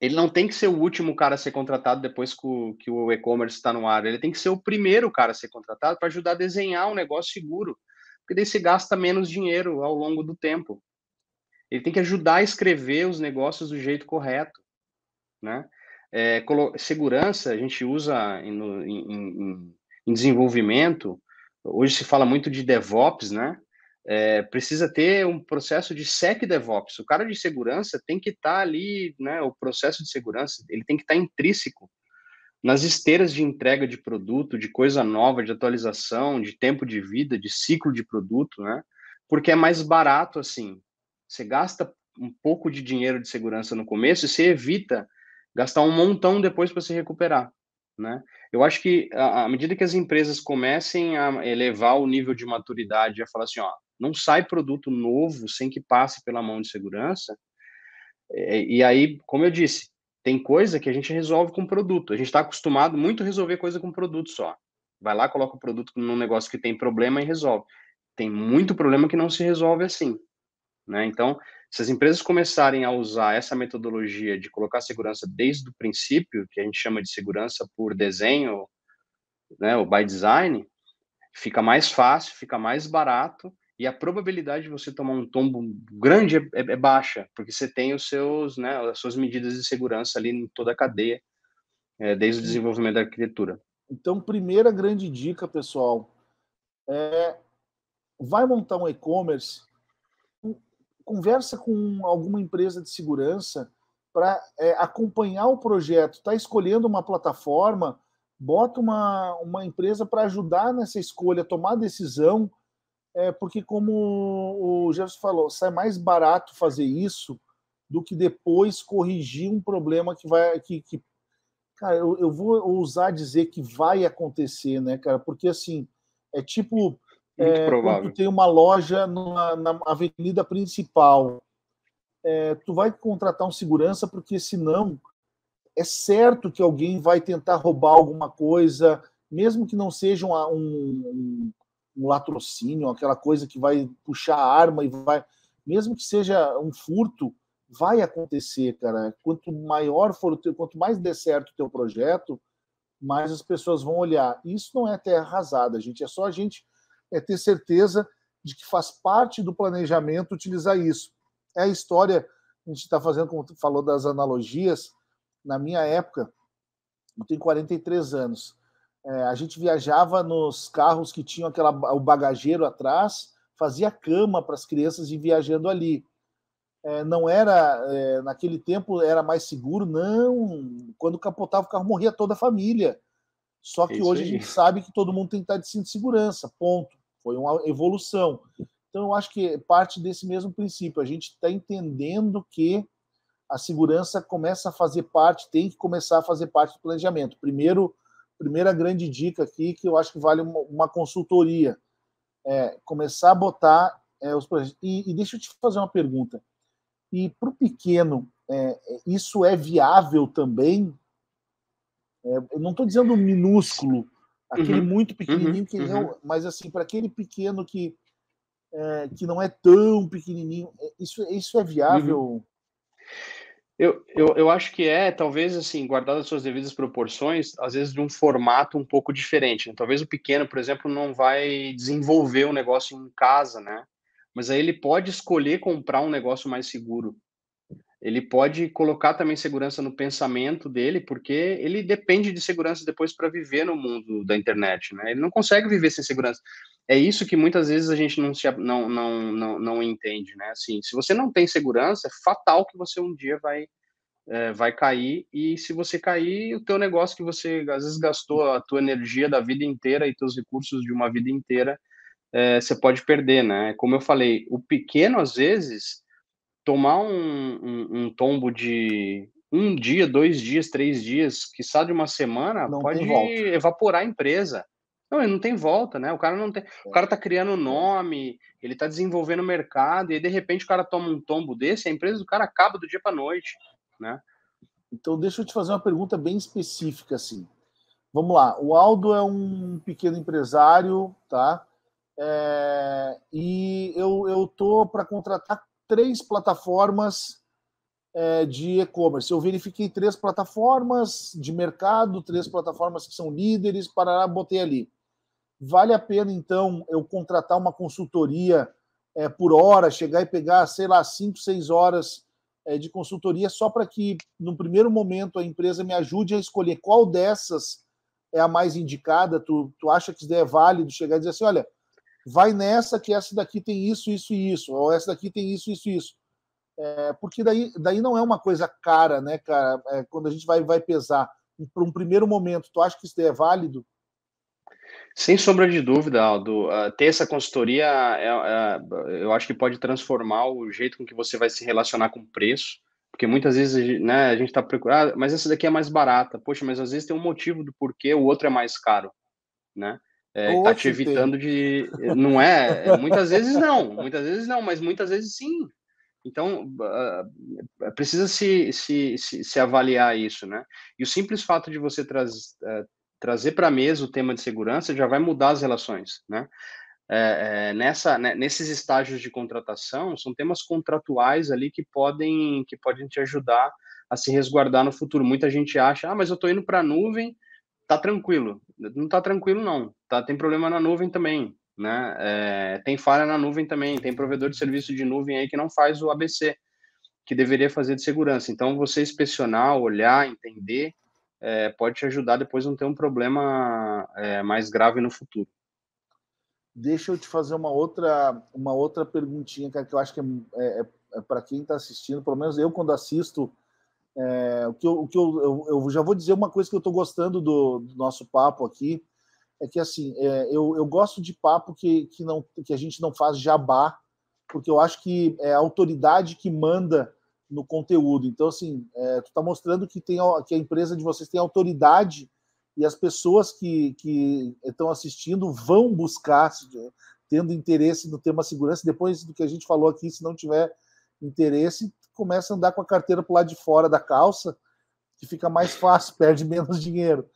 [SPEAKER 1] ele não tem que ser o último cara a ser contratado depois que o, que o e-commerce está no ar. Ele tem que ser o primeiro cara a ser contratado para ajudar a desenhar um negócio seguro, porque daí se gasta menos dinheiro ao longo do tempo. Ele tem que ajudar a escrever os negócios do jeito correto, né? É, segurança a gente usa em, em, em em desenvolvimento, hoje se fala muito de DevOps, né? É, precisa ter um processo de sec DevOps. O cara de segurança tem que estar tá ali, né? O processo de segurança ele tem que estar tá intrínseco nas esteiras de entrega de produto, de coisa nova, de atualização, de tempo de vida, de ciclo de produto, né? Porque é mais barato assim. Você gasta um pouco de dinheiro de segurança no começo e você evita gastar um montão depois para se recuperar. Né? Eu acho que à medida que as empresas comecem a elevar o nível de maturidade, a falar assim, ó, não sai produto novo sem que passe pela mão de segurança. É, e, aí, como eu disse, tem coisa que a gente resolve com produto. A gente está acostumado muito a resolver coisa com produto só. Vai lá, coloca o produto num negócio que tem problema e resolve. Tem muito problema que não se resolve assim. Né? Então, se as empresas começarem a usar essa metodologia de colocar segurança desde o princípio, que a gente chama de segurança por desenho, né, ou by design, fica mais fácil, fica mais barato e a probabilidade de você tomar um tombo grande é, é, é baixa, porque você tem os seus, né, as suas medidas de segurança ali em toda a cadeia, é, desde o desenvolvimento da arquitetura.
[SPEAKER 2] Então, primeira grande dica, pessoal, é vai montar um e-commerce, conversa com alguma empresa de segurança para é, acompanhar o projeto, está escolhendo uma plataforma, bota uma, uma empresa para ajudar nessa escolha, tomar decisão, é, porque como o Jefferson falou, sai mais barato fazer isso do que depois corrigir um problema que vai que, que cara, eu, eu vou ousar dizer que vai acontecer, né, cara? Porque assim é tipo é, provável. Quando tu tem uma loja numa, na avenida principal, é, tu vai contratar um segurança porque senão é certo que alguém vai tentar roubar alguma coisa, mesmo que não seja um, um, um latrocínio, aquela coisa que vai puxar a arma e vai, mesmo que seja um furto, vai acontecer, cara. Quanto maior for, teu, quanto mais der certo o teu projeto, mais as pessoas vão olhar. Isso não é terra arrasada, gente. É só a gente é ter certeza de que faz parte do planejamento utilizar isso. É a história, que a gente está fazendo, como tu falou, das analogias. Na minha época, eu tenho 43 anos, é, a gente viajava nos carros que tinham aquela, o bagageiro atrás, fazia cama para as crianças e viajando ali. É, não era, é, naquele tempo era mais seguro, não. Quando capotava o carro, morria toda a família. Só que é Isso hoje aí. a gente sabe que todo mundo tem que estar de cinto de segurança, ponto foi uma evolução. Então, eu acho que parte desse mesmo princípio. A gente está entendendo que a segurança começa a fazer parte, tem que começar a fazer parte do planejamento. Primeiro, primeira grande dica aqui, que eu acho que vale uma, uma consultoria, é começar a botar é, os e, e, deixa eu te fazer uma pergunta. E para o pequeno, é, isso é viável também? É, eu não estou dizendo minúsculo, Aquele uhum. muito uhum. pequenininho, que uhum. é, mas assim, para aquele pequeno que, é, que não é tão pequenininho, é, isso, isso é viável? Uhum.
[SPEAKER 1] Eu, eu, eu acho que é, talvez assim, guardado as suas devidas proporções, às vezes de um formato um pouco diferente. Né? Talvez o pequeno, por exemplo, não vai desenvolver o um negócio em casa, né? Mas aí ele pode escolher comprar um negócio mais seguro ele pode colocar também segurança no pensamento dele, porque ele depende de segurança depois para viver no mundo da internet, né? Ele não consegue viver sem segurança. É isso que muitas vezes a gente não, se, não, não, não, não entende, né? Assim, se você não tem segurança, é fatal que você um dia vai, é, vai cair, e se você cair, o teu negócio que você, às vezes, gastou a tua energia da vida inteira e teus recursos de uma vida inteira, é, você pode perder, né? Como eu falei, o pequeno, às vezes tomar um, um, um, tombo de um dia, dois dias, três dias, que sai de uma semana, não pode evaporar a empresa. Não, ele não tem volta, né? O cara não tem. O cara tá criando é. nome, ele tá desenvolvendo mercado, e de repente o cara toma um tombo desse, a empresa do cara acaba do dia para noite, né?
[SPEAKER 2] Então, deixa eu te fazer uma pergunta bem específica, assim. Vamos lá. O Aldo é um pequeno empresário, tá? É... e eu, eu tô para contratar três plataformas é, de e-commerce. Eu verifiquei três plataformas de mercado, três plataformas que são líderes, para botei ali. Vale a pena, então, eu contratar uma consultoria é, por hora, chegar e pegar, sei lá, cinco, seis horas é, de consultoria, só para que, no primeiro momento, a empresa me ajude a escolher qual dessas é a mais indicada. Tu, tu acha que isso é válido chegar e dizer assim: olha vai nessa que essa daqui tem isso, isso e isso, ou essa daqui tem isso, isso e isso. É, porque daí, daí não é uma coisa cara, né, cara? É, quando a gente vai, vai pesar para um primeiro momento, tu acha que isso é válido?
[SPEAKER 1] Sem sombra de dúvida, Aldo. Uh, ter essa consultoria, é, é, eu acho que pode transformar o jeito com que você vai se relacionar com o preço, porque muitas vezes né, a gente está procurando, ah, mas essa daqui é mais barata, poxa, mas às vezes tem um motivo do porquê o outro é mais caro, né? é, tá te evitando de. Eh, não é? é? Muitas vezes não, muitas vezes não, mas muitas vezes sim. Então, uh, precisa se, se, se, se, avaliar isso, né? E o simples fato de você traz, uh, trazer para a mesa o tema de segurança já vai mudar as relações, né? É, é, nessa, né, nesses estágios de contratação, são temas contratuais ali que podem, que podem te ajudar a se resguardar no futuro. Muita gente acha, ah, mas eu estou indo para a nuvem, tá tranquilo. Não tá tranquilo, não. Tá, tem problema na nuvem também, né? É, tem falha na nuvem também, tem provedor de serviço de nuvem aí que não faz o ABC, que deveria fazer de segurança. Então, você inspecionar, olhar, entender, é, pode te ajudar depois não ter um problema é, mais grave no futuro.
[SPEAKER 2] Deixa eu te fazer uma outra, uma outra perguntinha, que eu acho que é, é, é para quem está assistindo, pelo menos eu quando assisto é, o que, eu, o que eu, eu, já vou dizer uma coisa que eu estou gostando do, do, nosso papo aqui é que assim é, eu, eu gosto de papo que, que, não, que a gente não faz jabá porque eu acho que é a autoridade que manda no conteúdo então assim é, tu está mostrando que tem que a empresa de vocês tem autoridade e as pessoas que, que estão assistindo vão buscar tendo interesse no tema segurança depois do que a gente falou aqui se não tiver interesse começa a andar com a carteira para o lado de fora da calça, que fica mais fácil, perde menos dinheiro.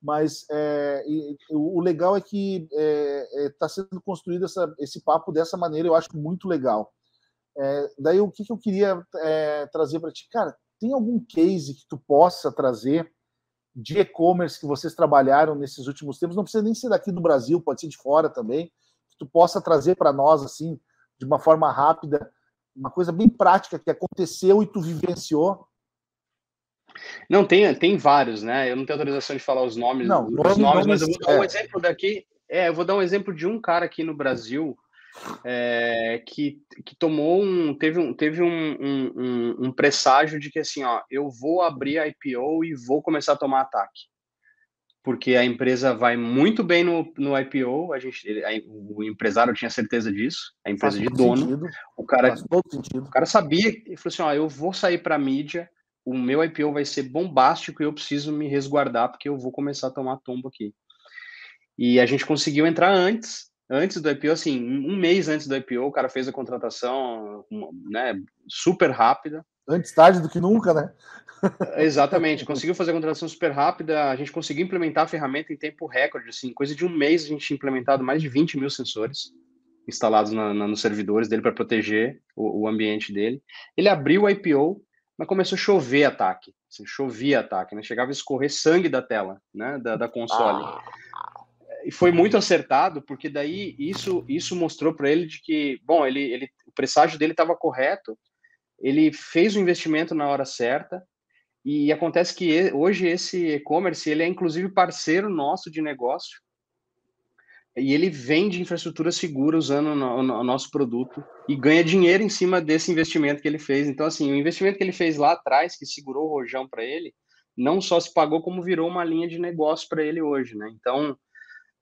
[SPEAKER 2] Mas é, e, o legal é que está é, é tá sendo construído essa, esse papo dessa maneira, eu acho muito legal. É, daí o que, que eu queria é, trazer para ti? Cara, tem algum case que tu possa trazer de e-commerce que vocês trabalharam nesses últimos tempos? Não precisa nem ser daqui do Brasil, pode ser de fora também, que tu possa trazer para nós assim, de uma forma rápida, uma coisa bem prática que aconteceu e tu vivenciou?
[SPEAKER 1] Não, tem, tem vários, né? Eu não tenho autorização de falar os nomes, não, nome, os nomes, nome, mas eu vou dar um é. exemplo daqui. É, eu vou dar um exemplo de um cara aqui no Brasil é, que, que tomou um. Teve um, teve um, um, um, um presságio de que assim, ó, eu vou abrir IPO e vou começar a tomar ataque porque a empresa vai muito bem no, no IPO, a gente, a, o empresário tinha certeza disso, a empresa Faz de dono, sentido. o cara, o cara sabia e falou assim, ó, eu vou sair para mídia, o meu IPO vai ser bombástico e eu preciso me resguardar porque eu vou começar a tomar tombo aqui. E a gente conseguiu entrar antes, antes do IPO, assim, um mês antes do IPO, o cara fez a contratação, né, super rápida. Antes tarde
[SPEAKER 2] do que nunca, né?
[SPEAKER 1] Exatamente, conseguiu fazer a contratação super rápida, a gente conseguiu implementar a ferramenta em tempo recorde, assim, coisa de um mês a gente tinha implementado mais de 20 mil sensores instalados na, na, nos servidores dele para proteger o, o, ambiente dele. Ele abriu o IPO, mas começou a chover ataque, assim, chovia ataque, né? chegava a escorrer sangue da tela, né? da, da console. Ah. E foi muito acertado, porque daí isso, isso mostrou para ele de que, bom, ele, ele, o presságio dele estava correto, ele fez o investimento na hora certa, e acontece que hoje esse e-commerce, ele é inclusive parceiro nosso de negócio. E ele vende infraestrutura segura usando o nosso produto e ganha dinheiro em cima desse investimento que ele fez. Então, assim, o investimento que ele fez lá atrás, que segurou o rojão para ele, não só se pagou, como virou uma linha de negócio para ele hoje, né? Então,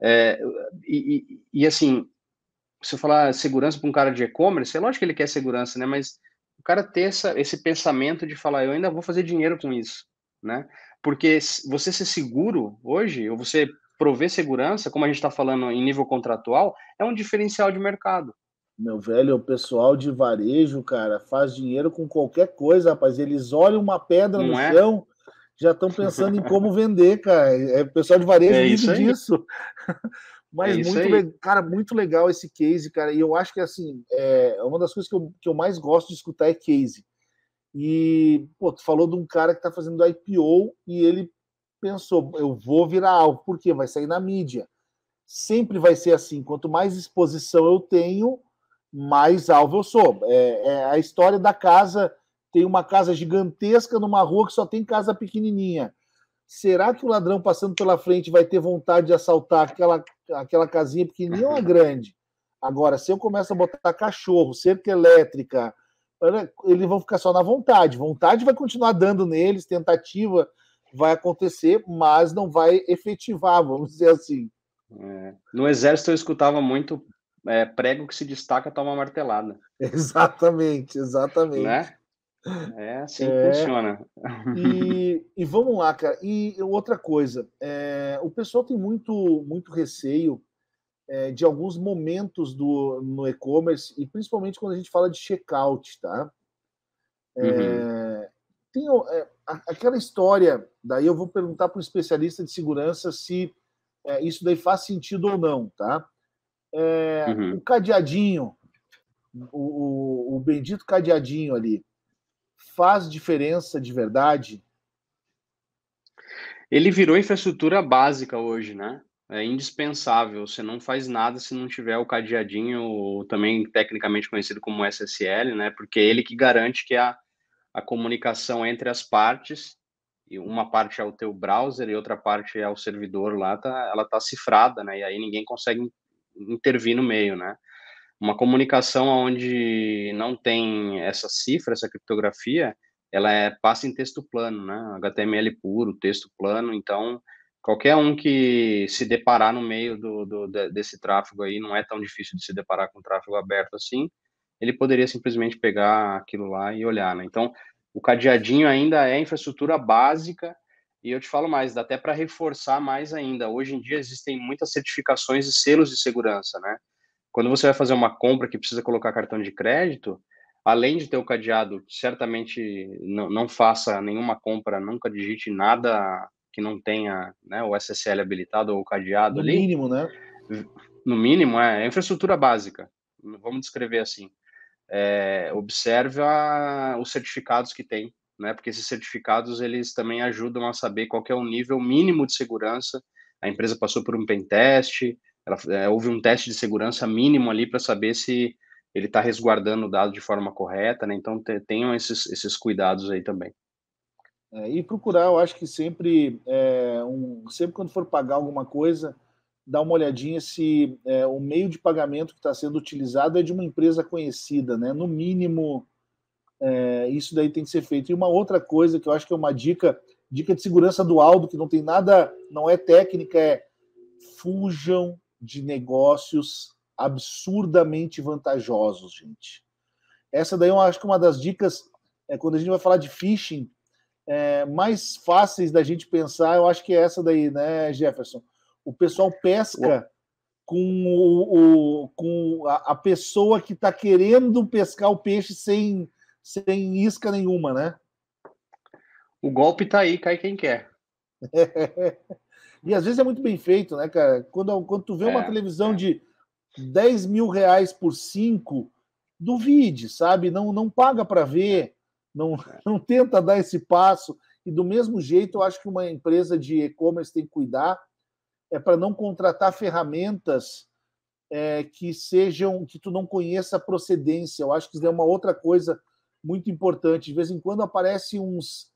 [SPEAKER 1] é, e, e, e assim, se eu falar segurança para um cara de e-commerce, é lógico que ele quer segurança, né? Mas cara ter essa, esse pensamento de falar, eu ainda vou fazer dinheiro com isso, né? Porque você ser seguro hoje, ou você prover segurança, como a gente está falando em nível contratual, é um diferencial de mercado.
[SPEAKER 2] Meu velho, o pessoal de varejo, cara, faz dinheiro com qualquer coisa, rapaz. Eles olham uma pedra Não no é? chão, já estão pensando em como vender, cara. É, o pessoal de varejo é vive disso.
[SPEAKER 1] Mas é muito,
[SPEAKER 2] cara, muito legal esse case, cara. E eu acho que assim, é uma das coisas que eu, que eu mais gosto de escutar é case. E, pô, tu falou de um cara que tá fazendo IPO e ele pensou, eu vou virar algo, porque vai sair na mídia. Sempre vai ser assim. Quanto mais exposição eu tenho, mais alvo eu sou. É, é, a história da casa. Tem uma casa gigantesca numa rua que só tem casa pequenininha será que o ladrão passando pela frente vai ter vontade de assaltar aquela, aquela casinha pequenininha ou a grande? Agora, se eu começo a botar cachorro, cerca elétrica, eles vão ficar só na vontade. Vontade vai continuar dando neles, tentativa vai acontecer, mas não vai efetivar,
[SPEAKER 1] vamos dizer assim. É. No exército eu escutava muito é, prego que se destaca toma martelada. Exatamente, exatamente. Né? É assim é, que funciona.
[SPEAKER 2] E, e, vamos lá, cara. E outra coisa, é, o pessoal tem muito, muito receio é, de alguns momentos do, no e-commerce, e principalmente quando a gente fala de checkout, tá? É, uhum. Tem é, aquela história, daí eu vou perguntar para um especialista de segurança se é, isso daí faz sentido ou não, tá? Uhum. O cadeadinho, o, o, o bendito cadeadinho ali faz diferença de verdade?
[SPEAKER 1] Ele virou infraestrutura básica hoje, né? É indispensável. Você não faz nada se não tiver o cadeadinho, ou também tecnicamente conhecido como SSL, né? Porque é ele que garante que a, a comunicação entre as partes, e uma parte é o teu browser e outra parte é o servidor lá, tá, ela tá cifrada, né? E aí ninguém consegue intervir no meio, né? Uma comunicação onde não tem essa cifra, essa criptografia, ela é, passa em texto plano, né? HTML puro, texto plano. Então, qualquer um que se deparar no meio do, do, desse tráfego aí, não é tão difícil de se deparar com tráfego aberto assim, ele poderia simplesmente pegar aquilo lá e olhar, né? Então, o cadeadinho ainda é infraestrutura básica e eu te falo mais, dá até para reforçar mais ainda. Hoje em dia existem muitas certificações e selos de segurança, né? Quando você vai fazer uma compra que precisa colocar cartão de crédito, além de ter o cadeado, certamente não, não faça nenhuma compra, nunca digite nada que não tenha né, o SSL habilitado ou o cadeado no ali. No mínimo, né? No mínimo, é, é infraestrutura básica. Vamos descrever assim. É, observe a, os certificados que tem, né? Porque esses certificados eles também ajudam a saber qual é o nível mínimo de segurança. A empresa passou por um pen teste, ela, é, houve um teste de segurança mínimo ali para saber se ele está resguardando o dado de forma correta, né? Então te, tenham esses, esses cuidados aí também.
[SPEAKER 2] É, e procurar, eu acho que sempre, é, um, sempre quando for pagar alguma coisa, dar uma olhadinha se é, o meio de pagamento que está sendo utilizado é de uma empresa conhecida, né? No mínimo, é, isso daí tem que ser feito. E uma outra coisa que eu acho que é uma dica, dica de segurança do Aldo, que não tem nada, não é técnica, é fujam de negócios absurdamente vantajosos, gente. Essa daí eu acho que uma das dicas, é, quando a gente vai falar de phishing, é, mais fáceis da gente pensar, eu acho que é essa daí, né, Jefferson? O pessoal pesca com, o, o com a, a, pessoa que está querendo pescar o peixe sem, sem isca nenhuma, né? O golpe tá aí, cai quem quer. E às vezes é muito bem feito, né, cara? Quando, quando tu vê uma é, televisão é. de 10 mil reais por 5, duvide, sabe? Não, não paga para ver, não, é. não tenta dar esse passo. E do mesmo jeito, eu acho que uma empresa de e-commerce tem que cuidar é para não contratar ferramentas é, que sejam que tu não conheça a procedência. Eu acho que isso é uma outra coisa muito importante. De vez em quando aparecem uns,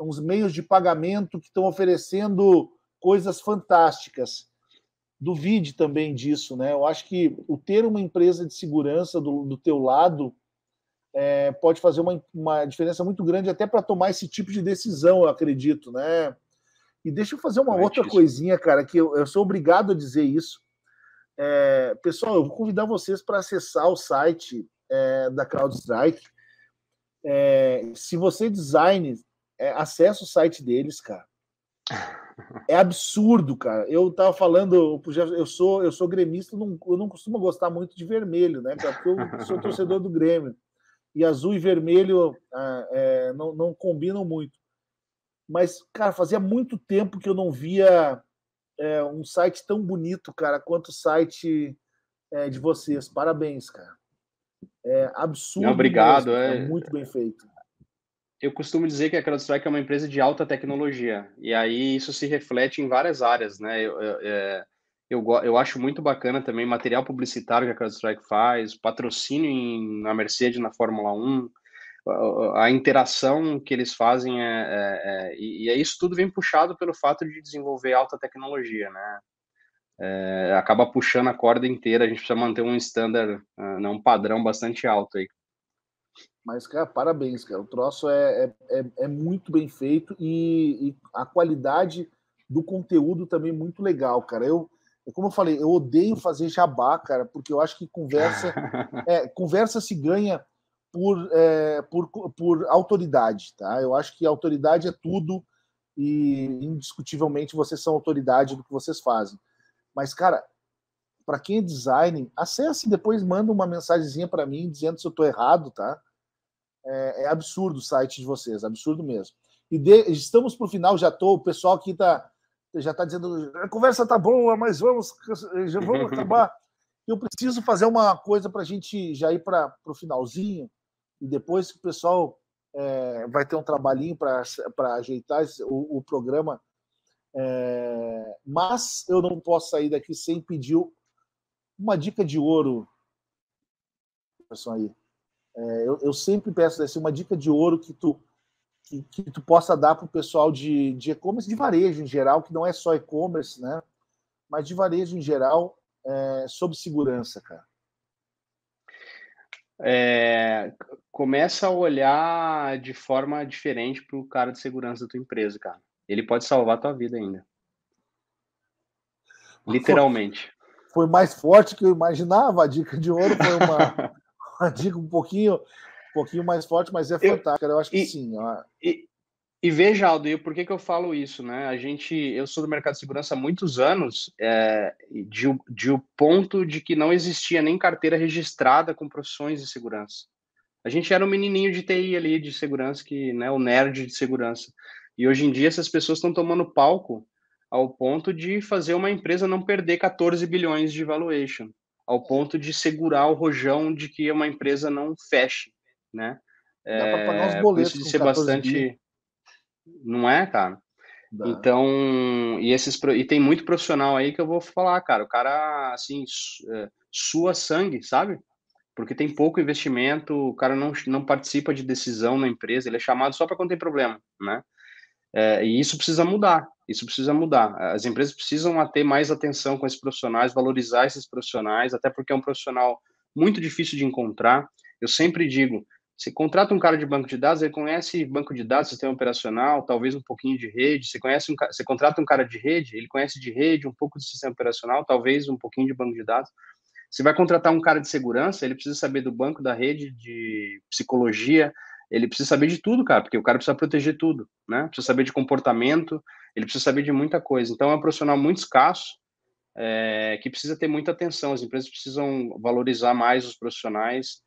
[SPEAKER 2] uns meios de pagamento que estão oferecendo coisas fantásticas. Duvide também disso, né? Eu acho que o ter uma empresa de segurança do, do teu lado é, pode fazer uma, uma diferença muito grande até para tomar esse tipo de decisão, eu acredito, né? E deixa eu fazer uma é outra coisinha, cara, que eu, eu, sou obrigado a dizer isso. É, pessoal, eu vou convidar vocês para acessar o site é, da CrowdStrike. É, se você é design, é, acessa o site deles, cara. É absurdo, cara. Eu tava falando, eu sou, eu sou gremista, eu não costumo gostar muito de vermelho, né? Porque eu sou torcedor do Grêmio. E azul e vermelho ah, é, não, não combinam muito. Mas, cara, fazia muito tempo que eu não via é, um site tão bonito, cara, quanto o site é, de vocês. Parabéns, cara.
[SPEAKER 1] É absurdo. Obrigado, mesmo, é. é. Muito bem feito eu costumo dizer que a CrowdStrike é uma empresa de alta tecnologia, e aí isso se reflete em várias áreas, né? Eu, eu, é, eu, eu acho muito bacana também material publicitário que a CrowdStrike faz, patrocínio em, na Mercedes, na Fórmula 1, a interação que eles fazem é, é, é, e, é isso tudo vem puxado pelo fato de desenvolver alta tecnologia, né? É, acaba puxando a corda inteira. A gente precisa manter um standard, é, né, um padrão bastante alto aí
[SPEAKER 2] mas, cara, parabéns, cara. O troço é, é, é, é muito bem feito e, e, a qualidade do conteúdo também é muito legal, cara. Eu, como eu falei, eu odeio fazer jabá, cara, porque eu acho que conversa, é, conversa se ganha por, é, por, por autoridade, tá? Eu acho que autoridade é tudo e indiscutivelmente vocês são autoridade do que vocês fazem. Mas, cara, para quem é design, acesse e depois manda uma mensagenzinha para mim dizendo se eu estou errado, tá? É, é absurdo o site de vocês, absurdo mesmo. E de, estamos para o final, já estou. O pessoal aqui tá, já está dizendo: a conversa tá boa, mas vamos, já vamos acabar. Eu preciso fazer uma coisa para a gente já ir para o finalzinho e depois o pessoal é, vai ter um trabalhinho para ajeitar esse, o, o, programa. É, mas eu não posso sair daqui sem pedir uma dica de ouro. Pessoal aí. É, eu, eu, sempre peço né, assim, uma dica de ouro que tu, que, que tu possa dar para o pessoal de, de e-commerce, de varejo em geral, que não é só e-commerce, né? mas de varejo em geral, é, sobre segurança, cara.
[SPEAKER 1] É, começa a olhar de forma diferente para o cara de segurança da tua empresa, cara. Ele pode salvar a tua vida ainda. Literalmente.
[SPEAKER 2] Foi, foi mais forte que eu imaginava. A dica de ouro foi uma, uma dica um pouquinho, um pouquinho mais forte, mas é fantástica, eu, eu acho que e, sim.
[SPEAKER 1] E, e veja, Aldo, e por que, que eu falo isso, né? A gente, eu sou do mercado de segurança há muitos anos, é, de, de o um ponto de que não existia nem carteira registrada com profissões de segurança. A gente era um menininho de TI ali, de segurança, que, né, o nerd de segurança. E hoje em dia essas pessoas estão tomando palco ao ponto de fazer uma empresa não perder 14 bilhões de valuation ao ponto de segurar o rojão de que uma empresa não feche, né? Dá pra pagar os é, boletos. Isso de ser bastante, não é, cara? Dá. Então, e esses e tem muito profissional aí que eu vou falar, cara, o cara assim é, sua sangue, sabe? Porque tem pouco investimento, o cara não, não participa de decisão na empresa, ele é chamado só para quando tem problema, né? É, e isso precisa mudar. Isso precisa mudar. As empresas precisam ter mais atenção com esses profissionais, valorizar esses profissionais, até porque é um profissional muito difícil de encontrar. Eu sempre digo, você contrata um cara de banco de dados, ele conhece banco de dados, sistema operacional, talvez um pouquinho de rede. Você conhece, um, você contrata um cara de rede, ele conhece de rede, um pouco de sistema operacional, talvez um pouquinho de banco de dados. Você vai contratar um cara de segurança, ele precisa saber do banco, da rede, de psicologia, ele precisa saber de tudo, cara, porque o cara precisa proteger tudo, né? Precisa saber de comportamento, ele precisa saber de muita coisa. Então é um profissional muito escasso é, que precisa ter muita atenção. As empresas precisam valorizar mais os profissionais.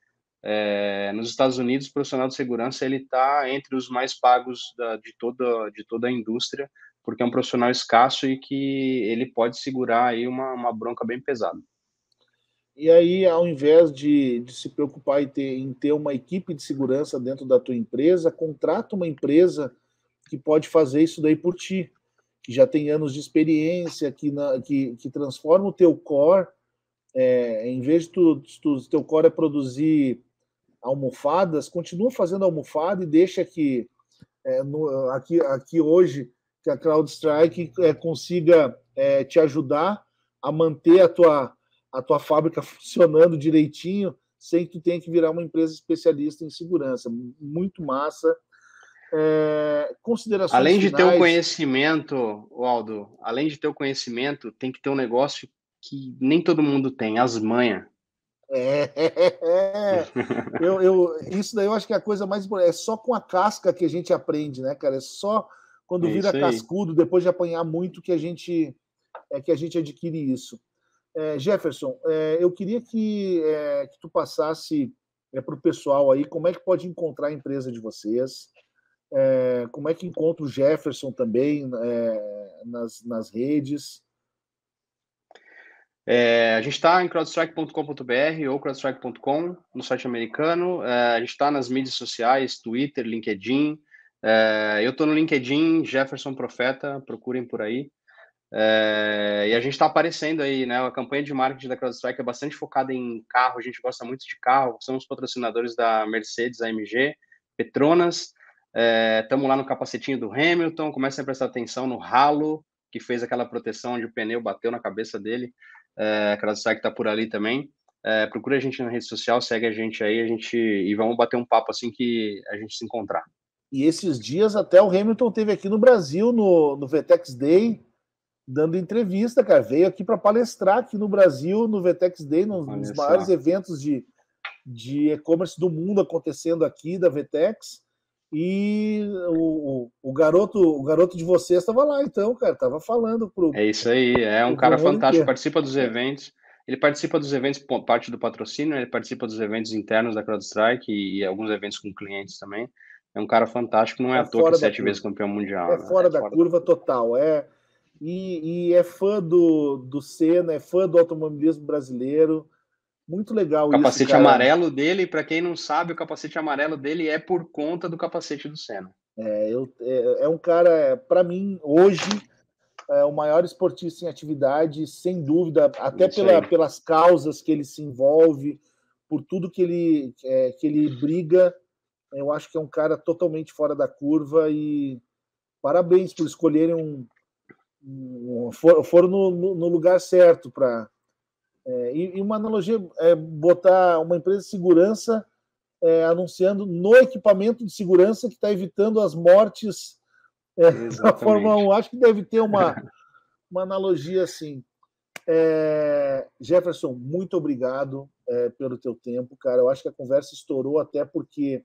[SPEAKER 1] É, nos Estados Unidos, o profissional de segurança ele está entre os mais pagos da, de toda de toda a indústria, porque é um profissional escasso e que ele pode segurar aí uma, uma bronca bem pesada. E aí, ao invés de,
[SPEAKER 2] de se preocupar em ter, em ter uma equipe de segurança dentro da tua empresa, contrata uma empresa que pode fazer isso daí por ti, que já tem anos de experiência, que, na, que, que transforma o teu core, é, em vez de tu, tu, teu core é produzir almofadas, continua fazendo almofada e deixa que é, no, aqui, aqui hoje que a CrowdStrike é, consiga é, te ajudar a manter a tua a tua fábrica funcionando direitinho, sem que tu tenha que virar uma empresa especialista em segurança. Muito massa. É, considerações além de finais... ter o
[SPEAKER 1] conhecimento, Aldo, além de ter o conhecimento, tem que ter um negócio que nem todo mundo tem, as manhas.
[SPEAKER 2] É, é, eu, eu, isso daí eu acho que é a coisa mais é só com a casca que a gente aprende, né, cara? É só
[SPEAKER 1] quando é vira cascudo,
[SPEAKER 2] depois de apanhar muito, que a gente é que a gente adquire isso. É, Jefferson, é, eu queria que, é, que tu passasse é, para o pessoal aí como é que pode encontrar a empresa de vocês, é, como é que encontra o Jefferson também é, nas, nas redes.
[SPEAKER 1] É, a gente está em crowdstrike.com.br ou crowdstrike.com, no site americano. É, a gente está nas mídias sociais, Twitter, LinkedIn. É, eu estou no LinkedIn, Jefferson Profeta, procurem por aí. É, e a gente está aparecendo aí, né? A campanha de marketing da CrowdStrike é bastante focada em carro, a gente gosta muito de carro, somos patrocinadores da Mercedes, AMG, Petronas, estamos é, lá no capacetinho do Hamilton, comecem a prestar atenção no ralo, que fez aquela proteção onde o pneu bateu na cabeça dele, é, a CrowdStrike está por ali também. É, procura a gente na rede social, segue a gente aí, a gente e vamos bater um papo assim que a gente se encontrar.
[SPEAKER 2] E esses dias até o Hamilton teve aqui no Brasil, no, no Vetex Day, dando entrevista, cara. Veio aqui para palestrar aqui no Brasil, no Vetex Day, um dos maiores eventos de de e-commerce do mundo acontecendo aqui da Vetex. E o, o, o garoto o garoto de vocês estava lá, então, cara, estava falando pro.
[SPEAKER 1] É isso aí, é um cara fantástico, participa dos eventos. Ele participa dos eventos, parte do patrocínio, né? ele participa dos eventos internos da CrowdStrike e, e alguns eventos com clientes também. É um cara fantástico, não é, é à toa que é sete curva. vezes campeão mundial. É né?
[SPEAKER 2] fora, é da, fora curva da curva total, é e, e, é fã do, do Senna, é fã do automobilismo brasileiro. Muito legal o capacete isso, amarelo
[SPEAKER 1] dele, para quem não sabe, o capacete amarelo dele é por conta do capacete do Senna. É,
[SPEAKER 2] eu, é, é um cara, para mim, hoje, é o maior esportista em atividade, sem dúvida, até pela, pelas causas que ele se envolve, por tudo que ele, é, que ele briga. Eu acho que é um cara totalmente fora da curva e parabéns por escolherem um foram for no, no, lugar certo para. É, e, e, uma analogia é botar uma empresa de segurança é, anunciando no equipamento de segurança que está evitando as mortes é, da Fórmula 1. Acho que deve ter uma, uma analogia assim. É, Jefferson, muito obrigado é, pelo teu tempo, cara. Eu acho que a conversa estourou até porque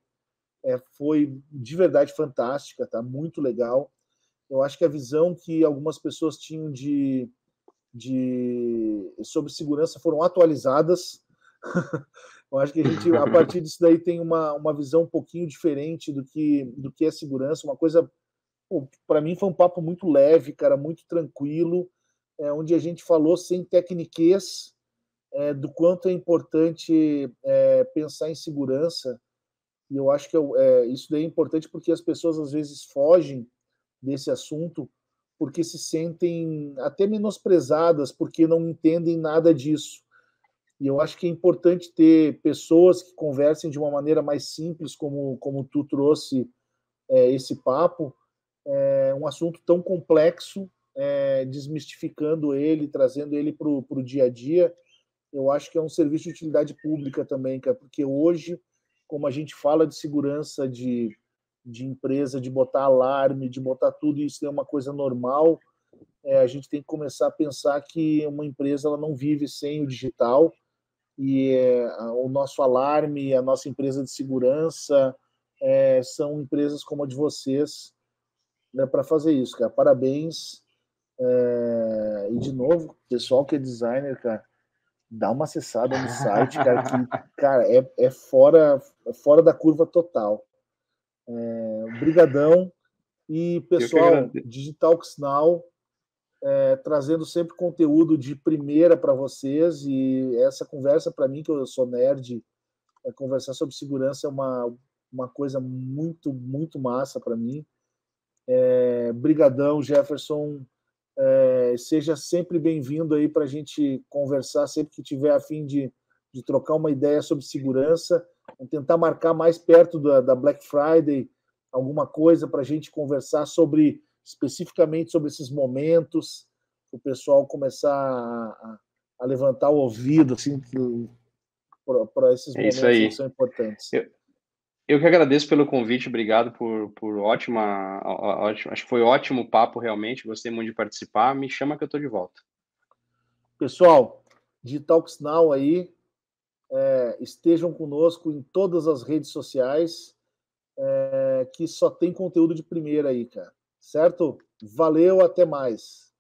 [SPEAKER 2] é, foi de verdade fantástica, tá? Muito legal. Eu acho que a visão que algumas pessoas tinham de, de sobre segurança foram atualizadas. Eu acho que a gente, a partir disso daí, tem uma, uma visão um pouquinho diferente do que, do que é segurança. Uma coisa, para mim, foi um papo muito leve, cara, muito tranquilo, é, onde a gente falou sem tecniquez é, do quanto é importante é, pensar em segurança. E eu acho que eu, é, isso daí é importante porque as pessoas às vezes fogem desse assunto porque se sentem até menosprezadas, porque não entendem nada disso. E eu acho que é importante ter pessoas que conversem de uma maneira mais simples, como, como tu trouxe é, esse papo, é, um assunto tão complexo, é, desmistificando ele, trazendo ele para o dia a dia. Eu acho que é um serviço de utilidade pública também, porque hoje, como a gente fala de segurança de de empresa, de botar alarme, de botar tudo isso é uma coisa normal. É, a gente tem que começar a pensar que uma empresa ela não vive sem o digital e é, o nosso alarme, a nossa empresa de segurança é, são empresas como a de vocês né, para fazer isso, cara. Parabéns. É, e de novo, pessoal que é designer, cara, dá uma acessada no site, cara, que, cara, é, é fora, fora da curva total. É, brigadão. E pessoal, Digital Sinal é, trazendo sempre conteúdo de primeira para vocês. E essa conversa, para mim, que eu sou nerd, é, conversar sobre segurança é uma, uma coisa muito, muito massa para mim. É, brigadão, Jefferson. É, seja sempre bem-vindo aí para a gente conversar sempre que tiver a fim de, de trocar uma ideia sobre segurança Vamos tentar marcar mais perto da, da Black Friday alguma coisa para a gente conversar sobre especificamente sobre esses momentos, o pessoal começar a, a levantar o ouvido assim para esses é momentos que são importantes.
[SPEAKER 1] Eu... Eu que agradeço pelo convite, obrigado por, por ótima, ótimo acho que foi ótimo o papo realmente, gostei muito de participar, me chama que eu estou de volta.
[SPEAKER 2] Pessoal, Digital Now aí, é, estejam conosco em todas as redes sociais, é, que só tem conteúdo de primeira aí, cara. Certo? Valeu, até mais.